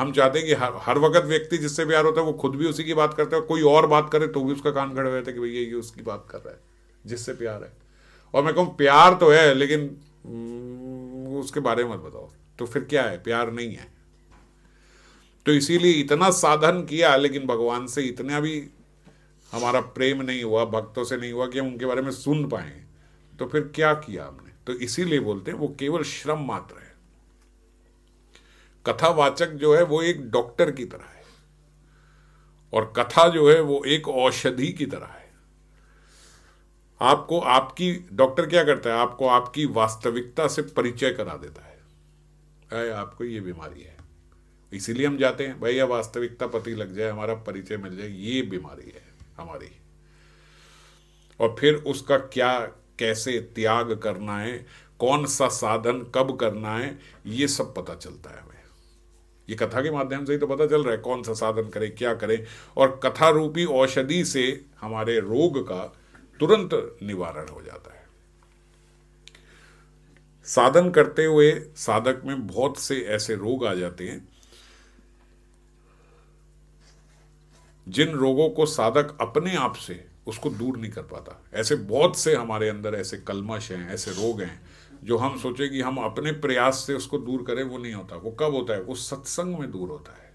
हम चाहते हैं कि हर हर वक्त व्यक्ति जिससे प्यार होता है वो खुद भी उसी की बात करता है कोई और बात करे तो भी उसका कान खड़े रहते कि भैया ये उसकी बात कर रहा है जिससे प्यार है और मैं कहूँ प्यार तो है लेकिन उसके बारे में मत बताओ तो फिर क्या है प्यार नहीं है तो इसीलिए इतना साधन किया लेकिन भगवान से इतना भी हमारा प्रेम नहीं हुआ भक्तों से नहीं हुआ कि हम उनके बारे में सुन पाए तो फिर क्या किया हमने तो इसीलिए बोलते हैं वो केवल श्रम मात्र है कथावाचक जो है वो एक डॉक्टर की तरह है और कथा जो है वो एक औषधि की तरह है आपको आपकी डॉक्टर क्या करता है आपको आपकी वास्तविकता से परिचय करा देता है अरे आपको ये बीमारी है इसीलिए हम जाते हैं भैया वास्तविकता पति लग जाए हमारा परिचय मिल जाए ये बीमारी है हमारी और फिर उसका क्या कैसे त्याग करना है कौन सा साधन कब करना है ये सब पता चलता है हमें ये कथा के माध्यम से ही तो पता चल रहा है कौन सा साधन करें क्या करें और कथा रूपी औषधि से हमारे रोग का तुरंत निवारण हो जाता है साधन करते हुए साधक में बहुत से ऐसे रोग आ जाते हैं जिन रोगों को साधक अपने आप से उसको दूर नहीं कर पाता ऐसे बहुत से हमारे अंदर ऐसे कलमश हैं ऐसे रोग हैं जो हम सोचे कि हम अपने प्रयास से उसको दूर करें वो नहीं होता वो कब होता है वो सत्संग में दूर होता है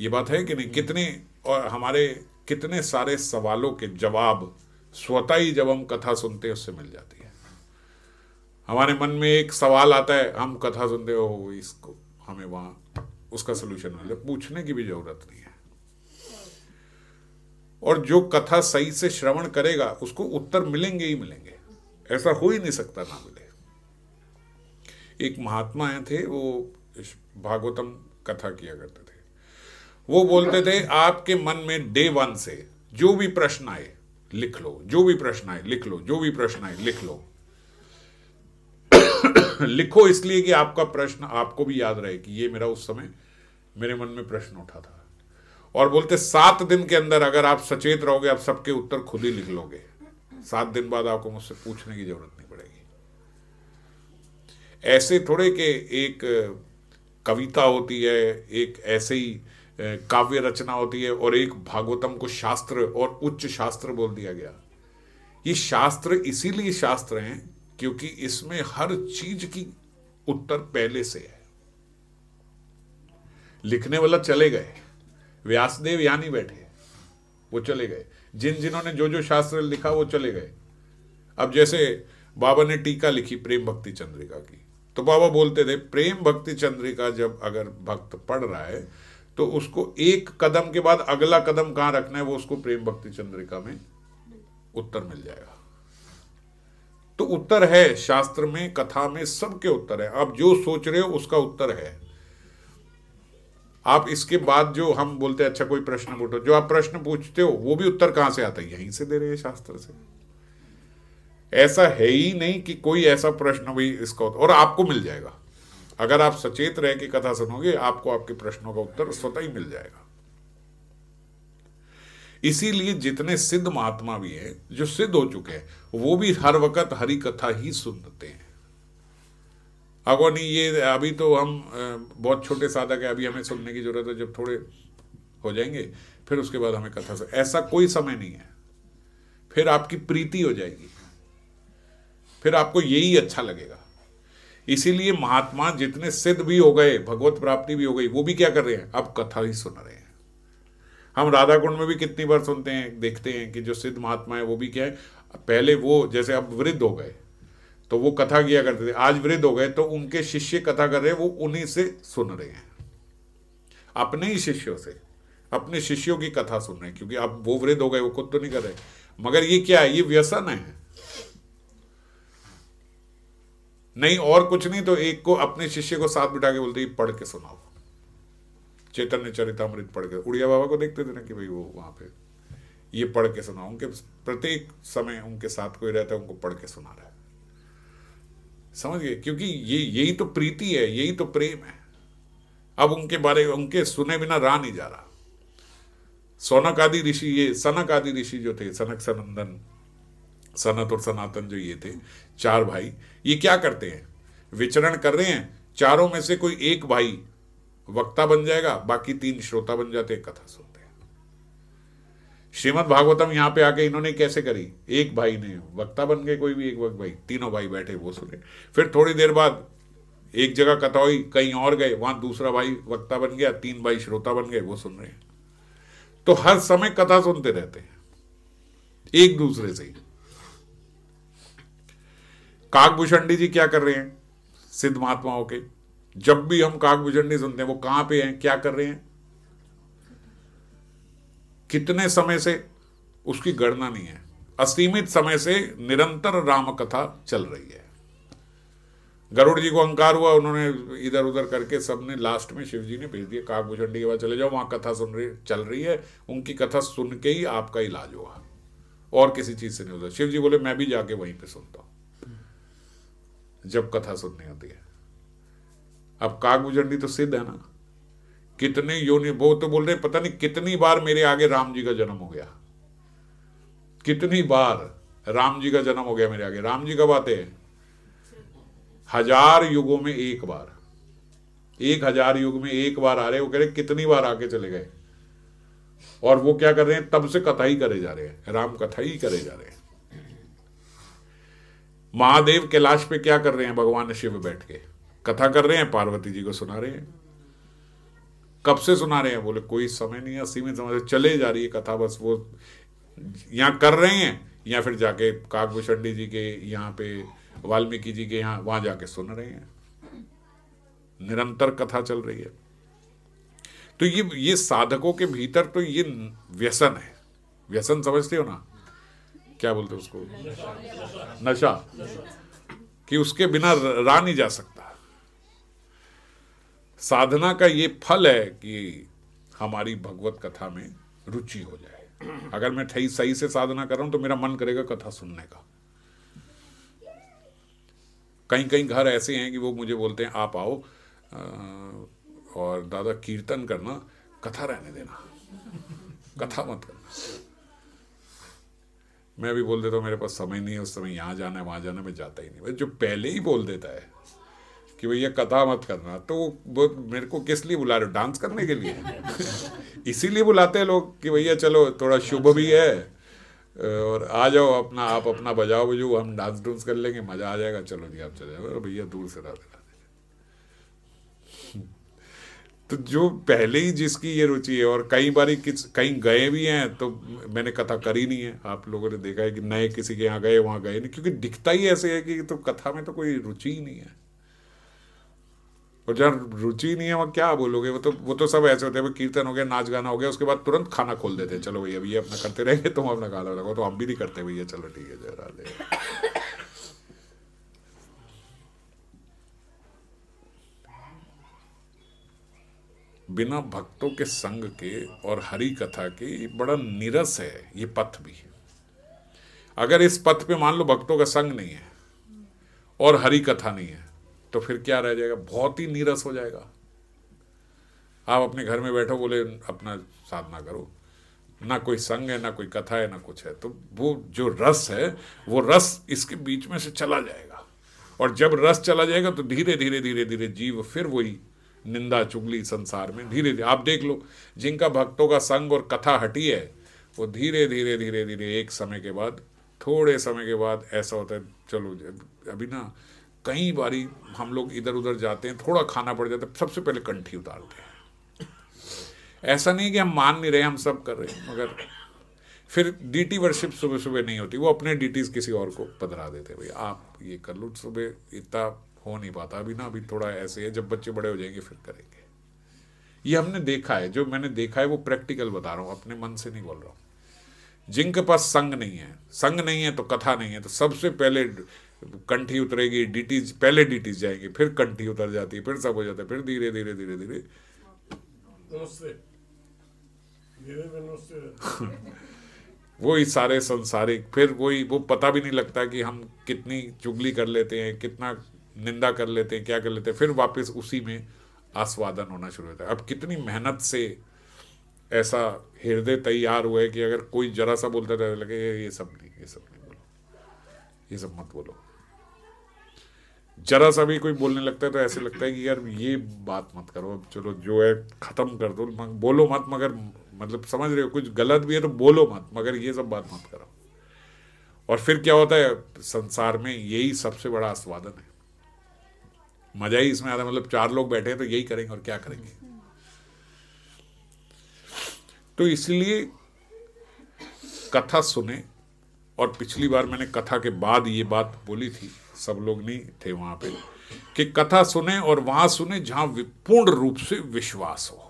ये बात है कि नहीं कितने और हमारे कितने सारे सवालों के जवाब स्वतः ही जब हम कथा सुनते हैं उससे मिल जाती है हमारे मन में एक सवाल आता है हम कथा सुनते हो इसको हमें वहां उसका सोल्यूशन मिले पूछने की भी जरूरत नहीं है और जो कथा सही से श्रवण करेगा उसको उत्तर मिलेंगे ही मिलेंगे ऐसा हो ही नहीं सकता ना मिले एक महात्मा थे वो भागवतम कथा किया करते थे वो बोलते थे आपके मन में डे वन से जो भी प्रश्न आए लिख लो जो भी प्रश्न आए लिख लो जो भी प्रश्न आए लिख लो लिखो इसलिए कि आपका प्रश्न आपको भी याद रहे कि ये मेरा उस समय मेरे मन में प्रश्न उठा था और बोलते सात दिन के अंदर अगर आप सचेत रहोगे आप सबके उत्तर खुद ही लिख लोगे सात दिन बाद आपको मुझसे पूछने की जरूरत नहीं पड़ेगी ऐसे थोड़े के एक कविता होती है एक ऐसे ही काव्य रचना होती है और एक भागवतम को शास्त्र और उच्च शास्त्र बोल दिया गया ये शास्त्र इसीलिए शास्त्र हैं क्योंकि इसमें हर चीज की उत्तर पहले से है लिखने वाला चले गए व्यासदेव यानी बैठे वो चले गए जिन जिन्होंने जो जो शास्त्र लिखा वो चले गए अब जैसे बाबा ने टीका लिखी प्रेम भक्ति चंद्रिका की तो बाबा बोलते थे प्रेम भक्ति चंद्रिका जब अगर भक्त पढ़ रहा है तो उसको एक कदम के बाद अगला कदम कहां रखना है वो उसको प्रेम भक्ति चंद्रिका में उत्तर मिल जाएगा तो उत्तर है शास्त्र में कथा में सबके उत्तर है आप जो सोच रहे हो उसका उत्तर है आप इसके बाद जो हम बोलते हैं अच्छा कोई प्रश्न पूछो जो आप प्रश्न पूछते हो वो भी उत्तर कहां से आता है यहीं से दे रहे हैं शास्त्र से ऐसा है ही नहीं कि कोई ऐसा प्रश्न भी इसका और आपको मिल जाएगा अगर आप सचेत रह के कथा सुनोगे आपको आपके प्रश्नों का उत्तर स्वतः ही मिल जाएगा इसीलिए जितने सिद्ध महात्मा भी हैं जो सिद्ध हो चुके हैं वो भी हर वक्त हरी कथा ही सुनते हैं अगो नहीं ये अभी तो हम बहुत छोटे साधक है अभी हमें सुनने की जरूरत है जब थोड़े हो जाएंगे फिर उसके बाद हमें कथा से ऐसा कोई समय नहीं है फिर आपकी प्रीति हो जाएगी फिर आपको यही अच्छा लगेगा इसीलिए महात्मा जितने सिद्ध भी हो गए भगवत प्राप्ति भी हो गई वो भी क्या कर रहे हैं अब कथा ही सुन रहे हैं हम राधा कुंड में भी कितनी बार सुनते हैं देखते हैं कि जो सिद्ध महात्मा है वो भी क्या है पहले वो जैसे अब वृद्ध हो गए तो वो कथा किया करते थे आज वृद्ध हो गए तो उनके शिष्य कथा कर रहे हैं वो उन्हीं से सुन रहे हैं अपने ही शिष्यों से अपने शिष्यों की कथा सुन रहे हैं क्योंकि अब वो वृद्ध हो गए वो खुद तो नहीं कर रहे मगर ये क्या है ये व्यसन है नहीं और कुछ नहीं तो एक को अपने शिष्य को साथ बिठा के बोलते पढ़ के सुनाओ चैतन्य चरितमृत पढ़ के उड़िया बाबा को देखते थे ना कि भाई वो वहां पे ये पढ़ के सुनाओ उनके प्रत्येक समय उनके साथ कोई रहता है उनको पढ़ के सुना रहा है समझ गए क्योंकि ये यही तो प्रीति है यही तो प्रेम है अब उनके बारे उनके सुने बिना रहा नहीं जा रहा सोनक आदि ऋषि ये सनक आदि ऋषि जो थे सनक सनंदन सनत और सनातन जो ये थे चार भाई ये क्या करते हैं विचरण कर रहे हैं चारों में से कोई एक भाई वक्ता बन जाएगा बाकी तीन श्रोता बन जाते हैं कथा सुन श्रीमद भागवतम यहाँ पे आके इन्होंने कैसे करी एक भाई ने वक्ता बन गए कोई भी एक वक्त भाई तीनों भाई बैठे वो सुने फिर थोड़ी देर बाद एक जगह कथा हुई कहीं और गए वहां दूसरा भाई वक्ता बन गया तीन भाई श्रोता बन गए वो सुन रहे हैं तो हर समय कथा सुनते रहते हैं एक दूसरे से काकभूषणी जी क्या कर रहे हैं सिद्ध महात्माओं के जब भी हम काकभूषणी सुनते हैं वो कहां पे हैं क्या कर रहे हैं कितने समय से उसकी गणना नहीं है असीमित समय से निरंतर राम कथा चल रही है गरुड़ जी को अहंकार हुआ उन्होंने इधर उधर करके सबने लास्ट में शिव जी ने भेज दिया झंडी के बाद चले जाओ वहां कथा सुन रही चल रही है उनकी कथा सुन के ही आपका इलाज हुआ और किसी चीज से नहीं होता शिव जी बोले मैं भी जाके वहीं पे सुनता हूं जब कथा सुननी होती है अब झंडी तो सिद्ध है ना कितने योनि वो तो बोल रहे पता नहीं कितनी बार मेरे आगे राम जी का जन्म हो गया कितनी बार राम जी का जन्म हो गया मेरे आगे राम जी का बात है हजार युगों में एक बार एक हजार युग में एक बार आ रहे वो कह रहे कितनी बार आके चले गए और वो क्या कर रहे हैं तब से कथा ही करे जा रहे हैं राम कथा ही करे जा रहे हैं महादेव कैलाश पे क्या कर रहे हैं भगवान शिव बैठ के कथा कर रहे हैं पार्वती जी को सुना रहे हैं कब से सुना रहे हैं बोले कोई समय नहीं है सीमित समय से चले जा रही है कथा बस वो यहाँ कर रहे हैं या फिर जाके काकभूषणी जी के यहाँ पे वाल्मीकि जी के यहाँ वहां जाके सुन रहे हैं निरंतर कथा चल रही है तो ये ये साधकों के भीतर तो ये व्यसन है व्यसन समझते हो ना क्या बोलते उसको नशा कि उसके बिना रा नहीं जा सकता साधना का ये फल है कि हमारी भगवत कथा में रुचि हो जाए अगर मैं ठही सही से साधना कर रहा हूं तो मेरा मन करेगा कथा सुनने का कहीं कहीं घर ऐसे हैं कि वो मुझे बोलते हैं आप आओ और दादा कीर्तन करना कथा रहने देना कथा मत करना मैं भी बोल देता हूँ मेरे पास समय नहीं है उस समय यहाँ जाना है वहां जाना मैं जाता ही नहीं जो पहले ही बोल देता है कि भैया कथा मत करना तो वो मेरे को किस लिए बुला रहे हो डांस करने के लिए इसीलिए बुलाते हैं लोग कि भैया चलो थोड़ा शुभ भी है और आ जाओ अपना आप अपना बजाओ बजू हम डांस डूंस कर लेंगे मजा आ जाएगा चलो जी आप चले जाओ भैया दूर से रात तो जो पहले ही जिसकी ये रुचि है और कई बार ही कहीं गए भी हैं तो मैंने कथा करी नहीं है आप लोगों ने देखा है कि नए किसी के यहाँ गए वहाँ गए नहीं क्योंकि दिखता ही ऐसे है कि तो कथा में तो कोई रुचि ही नहीं है और जहाँ रुचि नहीं है वहाँ क्या बोलोगे वो तो वो तो सब ऐसे होते हैं कीर्तन हो गया नाच गाना हो गया उसके बाद तुरंत खाना खोल देते हैं चलो भैया भैया अपना करते रहेंगे तुम अपना खाना लगाओ तो हम भी नहीं करते भैया चलो ठीक है ले बिना भक्तों के संग के और हरि कथा के ये बड़ा निरस है ये पथ भी अगर इस पथ पे मान लो भक्तों का संग नहीं है और हरी कथा नहीं है तो फिर क्या रह जाएगा बहुत ही नीरस हो जाएगा आप अपने घर में बैठो बोले अपना साधना करो ना कोई संग है ना कोई कथा है ना कुछ है तो वो जो रस है वो रस इसके बीच में से चला जाएगा और जब रस चला जाएगा तो धीरे धीरे धीरे धीरे जीव फिर वही निंदा चुगली संसार में धीरे धीरे आप देख लो जिनका भक्तों का संग और कथा हटी है वो धीरे धीरे धीरे धीरे एक समय के बाद थोड़े समय के बाद ऐसा होता है चलो अभी ना कई बारी हम लोग इधर उधर जाते हैं थोड़ा खाना पड़ जाता है सबसे पहले कंठी उतारते हैं ऐसा नहीं कि हम मान नहीं रहे हम सब कर रहे हैं मगर फिर डीटी वर्शिप सुबह सुबह नहीं होती वो अपने डीटीज किसी और को पधरा देते भाई आप ये कर लो सुबह इतना हो नहीं पाता अभी ना अभी थोड़ा ऐसे है जब बच्चे बड़े हो जाएंगे फिर करेंगे ये हमने देखा है जो मैंने देखा है वो प्रैक्टिकल बता रहा हूँ अपने मन से नहीं बोल रहा हूँ जिनके पास संग नहीं है संग नहीं है तो कथा नहीं है तो सबसे पहले कंठी उतरेगी डीटीज पहले डिटीज जाएंगी फिर कंठी उतर जाती है फिर सब हो जाता है फिर धीरे धीरे धीरे धीरे वही सारे संसारिक फिर वही वो पता भी नहीं लगता कि हम कितनी चुगली कर लेते हैं कितना निंदा कर लेते हैं क्या कर लेते हैं फिर वापस उसी में आस्वादन होना शुरू होता है अब कितनी मेहनत से ऐसा हृदय तैयार हुआ है कि अगर कोई जरा सा बोलता था तो लगे ये सब नहीं ये सब नहीं बोलो ये सब मत बोलो जरा सा भी कोई बोलने लगता है तो ऐसे लगता है कि यार ये बात मत करो अब चलो जो है ख़त्म कर दो बोलो मत मगर मतलब समझ रहे हो कुछ गलत भी है तो बोलो मत मगर ये सब बात मत करो और फिर क्या होता है संसार में यही सबसे बड़ा आस्वादन है मजा ही इसमें आता है मतलब चार लोग बैठे हैं तो यही करेंगे और क्या करेंगे तो इसलिए कथा सुने और पिछली बार मैंने कथा के बाद ये बात बोली थी सब लोग नहीं थे वहां पे कि कथा सुने और वहां सुने जहां पूर्ण रूप से विश्वास हो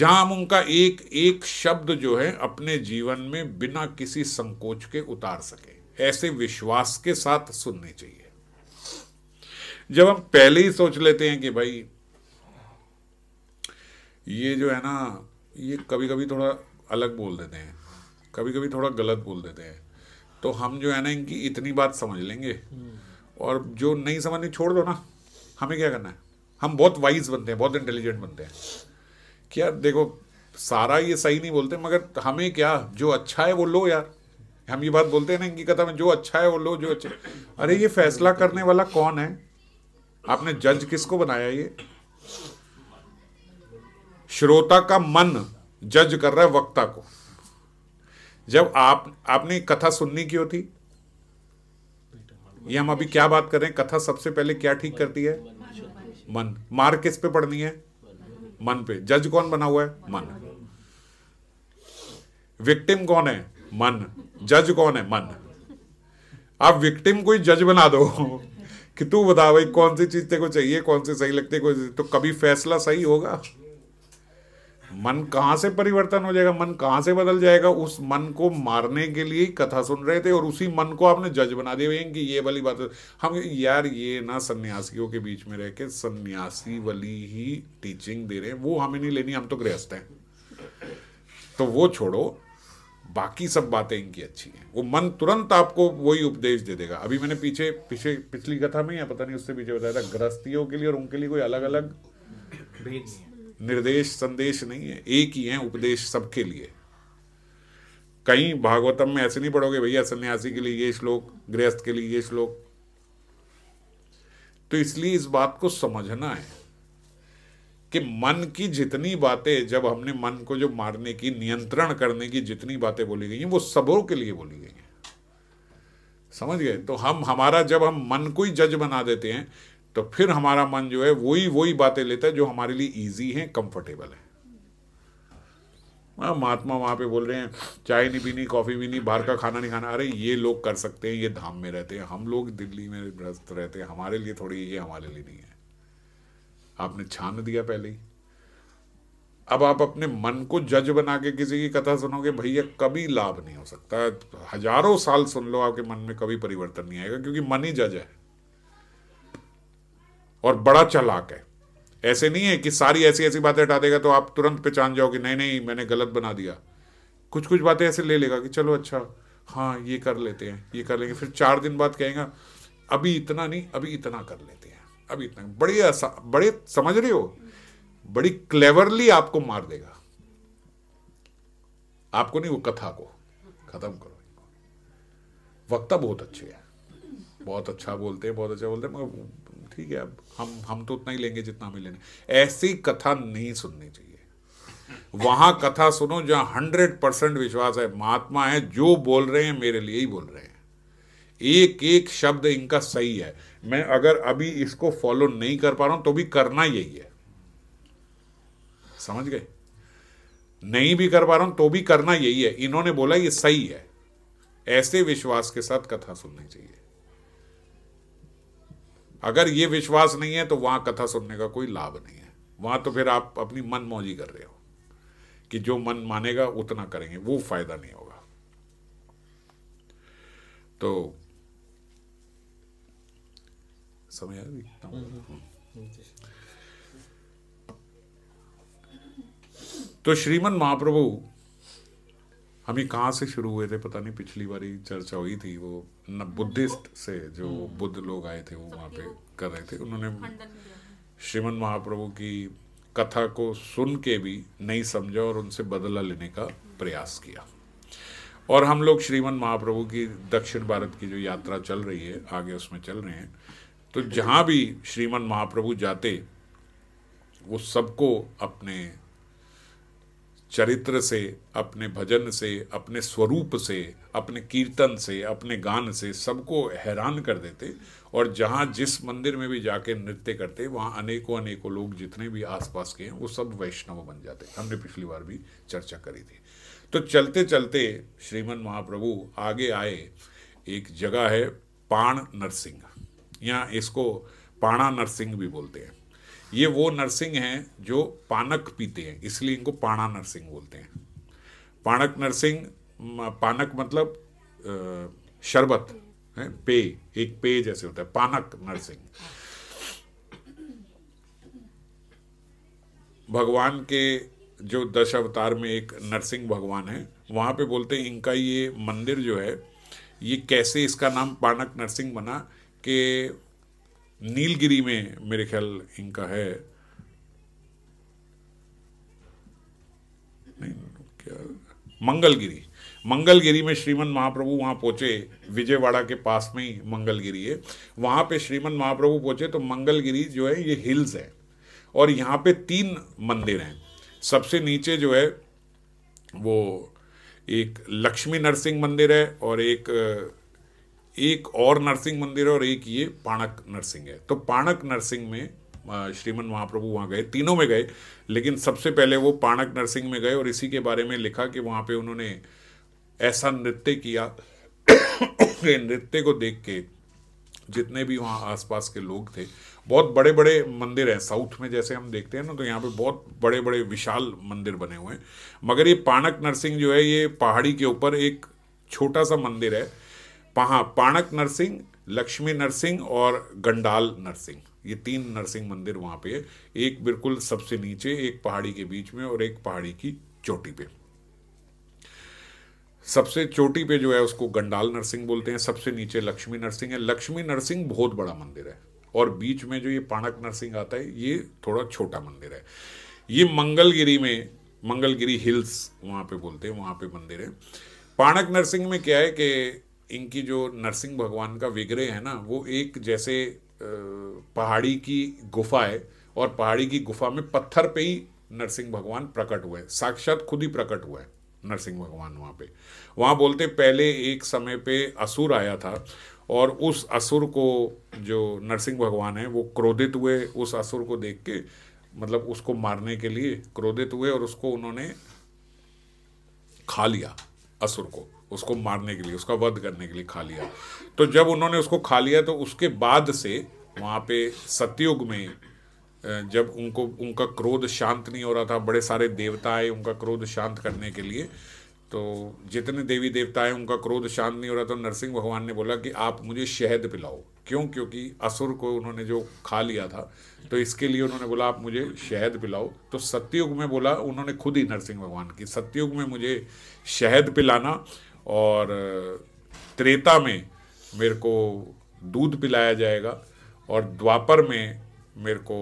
जहां हम उनका एक एक शब्द जो है अपने जीवन में बिना किसी संकोच के उतार सके ऐसे विश्वास के साथ सुनने चाहिए जब हम पहले ही सोच लेते हैं कि भाई ये जो है ना ये कभी कभी थोड़ा अलग बोल देते हैं कभी कभी थोड़ा गलत बोल देते हैं तो हम जो है ना इनकी इतनी बात समझ लेंगे और जो नहीं समझनी छोड़ दो ना हमें क्या करना है हम बहुत वाइज बनते हैं बहुत इंटेलिजेंट बनते हैं क्या देखो सारा ये सही नहीं बोलते मगर हमें क्या जो अच्छा है वो लो यार हम ये बात बोलते हैं ना इनकी कथा में जो अच्छा है वो लो जो अच्छा अरे ये फैसला करने वाला कौन है आपने जज किसको बनाया ये श्रोता का मन जज कर रहा है वक्ता को जब आप आपने कथा सुननी क्यों थी ये हम अभी क्या बात कर रहे हैं कथा सबसे पहले क्या ठीक करती है मन मार किस पे पड़नी है मन पे जज कौन बना हुआ है मन विक्टिम कौन है मन जज कौन है मन आप विक्टिम कोई जज बना दो कि तू बता भाई कौन सी चीज तेरे को चाहिए कौन सी सही लगती है तो कभी फैसला सही होगा मन कहाँ से परिवर्तन हो जाएगा मन कहाँ से बदल जाएगा उस मन को मारने के लिए ही कथा सुन रहे थे और उसी मन को आपने जज बना दिया कि ये वाली बात हम यार ये ना सन्यासियों के बीच में रह के सन्यासी वाली ही टीचिंग दे रहे हैं वो हमें नहीं लेनी हम तो गृहस्थ हैं तो वो छोड़ो बाकी सब बातें इनकी अच्छी हैं वो मन तुरंत आपको वही उपदेश दे देगा अभी मैंने पीछे पीछे पिछली कथा में या पता नहीं उससे पीछे बताया था गृहस्थियों के लिए और उनके लिए कोई अलग अलग भेद निर्देश संदेश नहीं है एक ही है उपदेश सबके लिए कहीं भागवतम में ऐसे नहीं पढ़ोगे भैया सन्यासी के लिए ये श्लोक गृहस्थ के लिए ये श्लोक तो इसलिए इस बात को समझना है कि मन की जितनी बातें जब हमने मन को जो मारने की नियंत्रण करने की जितनी बातें बोली गई हैं वो सबों के लिए बोली गई हैं समझ गए तो हम हमारा जब हम मन को ही जज बना देते हैं तो फिर हमारा मन जो है वही वही बातें लेता है जो हमारे लिए ईजी हैं कंफर्टेबल है हाँ, महात्मा वहां पे बोल रहे हैं चाय नहीं पीनी कॉफ़ी भी नहीं बाहर का खाना नहीं खाना अरे ये लोग कर सकते हैं ये धाम में रहते हैं हम लोग दिल्ली में व्यस्त रहते हैं हमारे लिए थोड़ी ये हमारे लिए नहीं है आपने छान दिया पहले ही अब आप अपने मन को जज बना के किसी की कथा सुनोगे भैया कभी लाभ नहीं हो सकता हजारों साल सुन लो आपके मन में कभी परिवर्तन नहीं आएगा क्योंकि मन ही जज है और बड़ा चलाक है ऐसे नहीं है कि सारी ऐसी ऐसी बातें हटा देगा तो आप तुरंत पहचान जाओ नहीं नहीं मैंने गलत बना दिया कुछ कुछ बातें ऐसे ले लेगा कि चलो अच्छा हाँ ये कर लेते हैं ये कर लेंगे फिर चार दिन बाद कहेगा अभी इतना नहीं अभी इतना कर लेते हैं अभी इतना बड़े बड़े समझ रहे हो बड़ी क्लेवरली आपको मार देगा आपको नहीं वो कथा को खत्म करो वक्ता बहुत अच्छे हैं बहुत अच्छा बोलते हैं बहुत अच्छा बोलते हैं मगर ठीक है अब हम हम तो उतना ही लेंगे जितना हमें लेना ऐसी कथा नहीं सुननी चाहिए वहां कथा सुनो जहां हंड्रेड परसेंट विश्वास है महात्मा है जो बोल रहे हैं मेरे लिए ही बोल रहे हैं एक एक शब्द इनका सही है मैं अगर अभी इसको फॉलो नहीं कर पा रहा हूं तो भी करना यही है समझ गए नहीं भी कर पा रहा हूं तो भी करना यही है इन्होंने बोला ये सही है ऐसे विश्वास के साथ कथा सुननी चाहिए अगर ये विश्वास नहीं है तो वहां कथा सुनने का कोई लाभ नहीं है वहां तो फिर आप अपनी मन मौजी कर रहे हो कि जो मन मानेगा उतना करेंगे वो फायदा नहीं होगा तो समय तो श्रीमन महाप्रभु हम ये कहाँ से शुरू हुए थे पता नहीं पिछली बारी चर्चा हुई थी वो न हम्म। बुद्धिस्ट से जो हम्म। बुद्ध लोग आए थे वो वहाँ पे कर रहे थे उन्होंने श्रीमन महाप्रभु की कथा को सुन के भी नहीं समझा और उनसे बदला लेने का हम्म। प्रयास किया और हम लोग श्रीमन महाप्रभु की दक्षिण भारत की जो यात्रा चल रही है आगे उसमें चल रहे हैं तो जहाँ भी श्रीमन महाप्रभु जाते वो सबको अपने चरित्र से अपने भजन से अपने स्वरूप से अपने कीर्तन से अपने गान से सबको हैरान कर देते और जहाँ जिस मंदिर में भी जाके नृत्य करते वहाँ अनेकों अनेकों लोग जितने भी आसपास के हैं वो सब वैष्णव बन जाते हमने पिछली बार भी चर्चा करी थी तो चलते चलते श्रीमन महाप्रभु आगे आए एक जगह है पाण नरसिंह यहाँ इसको पाणा नरसिंह भी बोलते हैं ये वो नरसिंह हैं जो पानक पीते हैं इसलिए इनको पाणा नरसिंह बोलते हैं पाणक नरसिंह पानक मतलब शरबत है पे एक पे जैसे होता है पानक नरसिंह भगवान के जो दश अवतार में एक नरसिंह भगवान है वहां पे बोलते हैं इनका ये मंदिर जो है ये कैसे इसका नाम पानक नरसिंह बना कि नीलगिरी में मेरे ख्याल इनका है नहीं क्या मंगलगिरी मंगलगिरी में श्रीमन महाप्रभु वहां पहुंचे विजयवाड़ा के पास में ही मंगलगिरी है वहां पे श्रीमन महाप्रभु पहुंचे तो मंगलगिरी जो है ये हिल्स है और यहाँ पे तीन मंदिर हैं सबसे नीचे जो है वो एक लक्ष्मी नरसिंह मंदिर है और एक एक और नरसिंह मंदिर है और एक ये पाणक नरसिंह है तो पाणक नरसिंह में श्रीमन महाप्रभु वहाँ गए तीनों में गए लेकिन सबसे पहले वो पाणक नरसिंह में गए और इसी के बारे में लिखा कि वहाँ पे उन्होंने ऐसा नृत्य किया नृत्य को देख के जितने भी वहाँ आसपास के लोग थे बहुत बड़े बड़े मंदिर हैं साउथ में जैसे हम देखते हैं ना तो यहाँ पे बहुत बड़े बड़े विशाल मंदिर बने हुए हैं मगर ये पाणक नरसिंह जो है ये पहाड़ी के ऊपर एक छोटा सा मंदिर है पहा पाणक नरसिंह लक्ष्मी नरसिंह और गंडाल नरसिंह ये तीन नरसिंह मंदिर वहां पे एक बिल्कुल सबसे नीचे एक पहाड़ी के बीच में और एक पहाड़ी की चोटी पे सबसे चोटी पे जो है उसको गंडाल नरसिंह बोलते हैं सबसे नीचे लक्ष्मी नरसिंह है लक्ष्मी नरसिंह बहुत बड़ा मंदिर है और बीच में जो ये पाणक नरसिंह आता है ये थोड़ा छोटा मंदिर है ये मंगलगिरी में मंगलगिरी हिल्स वहां पे बोलते हैं वहां पे मंदिर है पाणक नरसिंह में क्या है कि इनकी जो नरसिंह भगवान का विग्रह है ना वो एक जैसे पहाड़ी की गुफा है और पहाड़ी की गुफा में पत्थर पे ही नरसिंह भगवान प्रकट हुए साक्षात खुद ही प्रकट हुआ है नरसिंह भगवान वहाँ पे वहाँ बोलते पहले एक समय पे असुर आया था और उस असुर को जो नरसिंह भगवान है वो क्रोधित हुए उस असुर को देख के मतलब उसको मारने के लिए क्रोधित हुए और उसको उन्होंने खा लिया असुर को उसको मारने के लिए उसका वध करने के लिए खा लिया तो जब उन्होंने उसको खा लिया तो उसके बाद से वहाँ पे सतयुग में जब उनको उनका क्रोध शांत नहीं हो रहा था बड़े सारे देवता आए उनका क्रोध शांत करने के लिए तो जितने देवी देवता आए उनका क्रोध शांत नहीं हो रहा था तो नरसिंह भगवान ने बोला कि आप मुझे शहद पिलाओ क्यों क्योंकि असुर को उन्होंने जो खा लिया था तो इसके लिए उन्होंने बोला आप मुझे शहद पिलाओ तो सत्ययुग में बोला उन्होंने खुद ही नरसिंह भगवान की सत्ययुग में मुझे शहद पिलाना और त्रेता में मेरे को दूध पिलाया जाएगा और द्वापर में मेरे को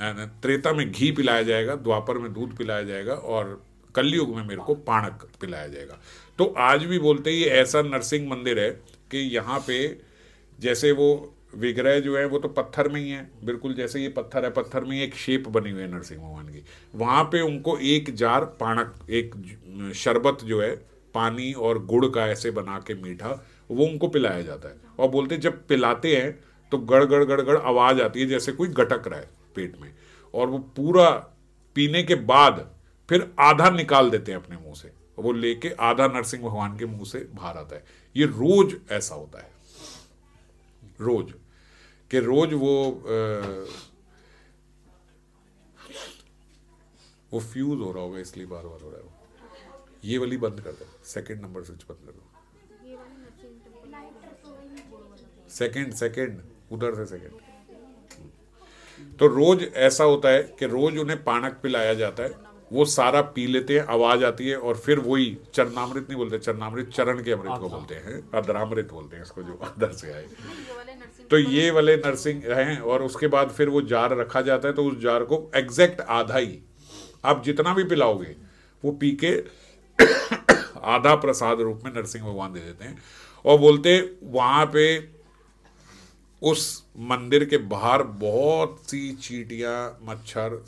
त्रेता में घी पिलाया जाएगा द्वापर में दूध पिलाया जाएगा और कलयुग में मेरे को पाणक पिलाया जाएगा तो आज भी बोलते ये ऐसा नरसिंह मंदिर है कि यहाँ पे जैसे वो विग्रह जो है वो तो पत्थर में ही है बिल्कुल जैसे ये पत्थर है पत्थर में एक शेप बनी हुई है नरसिंह भगवान की वहाँ पे उनको एक जार पाणक एक शरबत जो है पानी और गुड़ का ऐसे बना के मीठा वो उनको पिलाया जाता है और बोलते हैं जब पिलाते हैं तो गड़ गड़ गड़ गड़ आवाज़ आती है जैसे कोई गटक रहा है पेट में और वो पूरा पीने के बाद फिर आधा निकाल देते हैं अपने मुंह से वो लेके आधा नरसिंह भगवान के मुंह से बाहर आता है ये रोज ऐसा होता है रोज के रोज वो आ, वो फ्यूज हो रहा होगा इसलिए बार बार हो रहा है ये वाली बंद कर दो सेकंड नंबर स्विच बंद कर दो सेकंड सेकंड उधर से सेकंड तो रोज ऐसा होता है कि रोज उन्हें पानक पिलाया जाता है वो सारा पी लेते हैं आवाज आती है और फिर वही चरणामृत नहीं बोलते चरणामृत चरण के अमृत को अच्छा। बोलते हैं अधरामृत बोलते हैं इसको जो अंदर से आए तो ये वाले नर्सिंग हैं और उसके बाद फिर वो जार रखा जाता है तो उस जार को एग्जैक्ट आधा ही आप जितना भी पिलाओगे वो पी के आधा प्रसाद रूप में नरसिंह भगवान दे देते हैं और बोलते वहां पे उस मंदिर के बाहर बहुत सी चीटियां मच्छर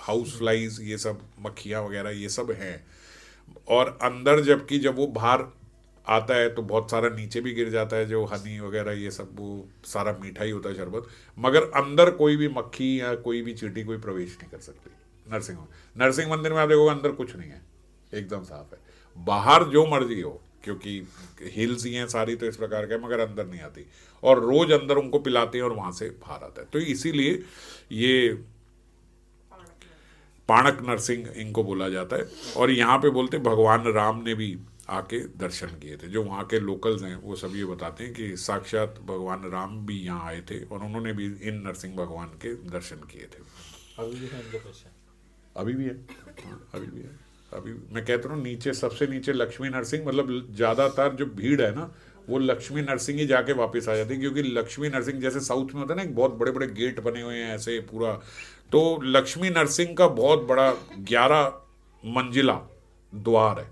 हाउस फ्लाइज ये सब मक्खियां वगैरह ये सब हैं और अंदर जबकि जब वो बाहर आता है तो बहुत सारा नीचे भी गिर जाता है जो हनी वगैरह ये सब वो सारा मीठा ही होता है शरबत मगर अंदर कोई भी मक्खी या कोई भी चीटी कोई प्रवेश नहीं कर सकती नरसिंह नरसिंह मंदिर में आप देखोगे अंदर कुछ नहीं है एकदम साफ है बाहर जो मर्जी हो क्योंकि हिल्स ही हैं सारी तो इस प्रकार के मगर अंदर नहीं आती और रोज अंदर उनको पिलाते हैं और वहां से बाहर आता है तो इसीलिए ये पाणक नरसिंह इनको बोला जाता है और यहाँ पे बोलते भगवान राम ने भी आके दर्शन किए थे जो वहाँ के लोकल्स हैं वो सब ये बताते हैं कि साक्षात भगवान राम भी यहाँ आए थे और उन्होंने भी इन नरसिंह भगवान के दर्शन किए थे अभी भी है अभी भी है हाँ, अभी मैं कहता हूँ नीचे सबसे नीचे लक्ष्मी नर्सिंग मतलब ज़्यादातर जो भीड़ है ना वो लक्ष्मी नर्सिंग ही जाके वापस आ जाती है क्योंकि लक्ष्मी नर्सिंग जैसे साउथ में होता है ना एक बहुत बड़े बड़े गेट बने हुए हैं ऐसे पूरा तो लक्ष्मी नर्सिंग का बहुत बड़ा ग्यारह मंजिला द्वार है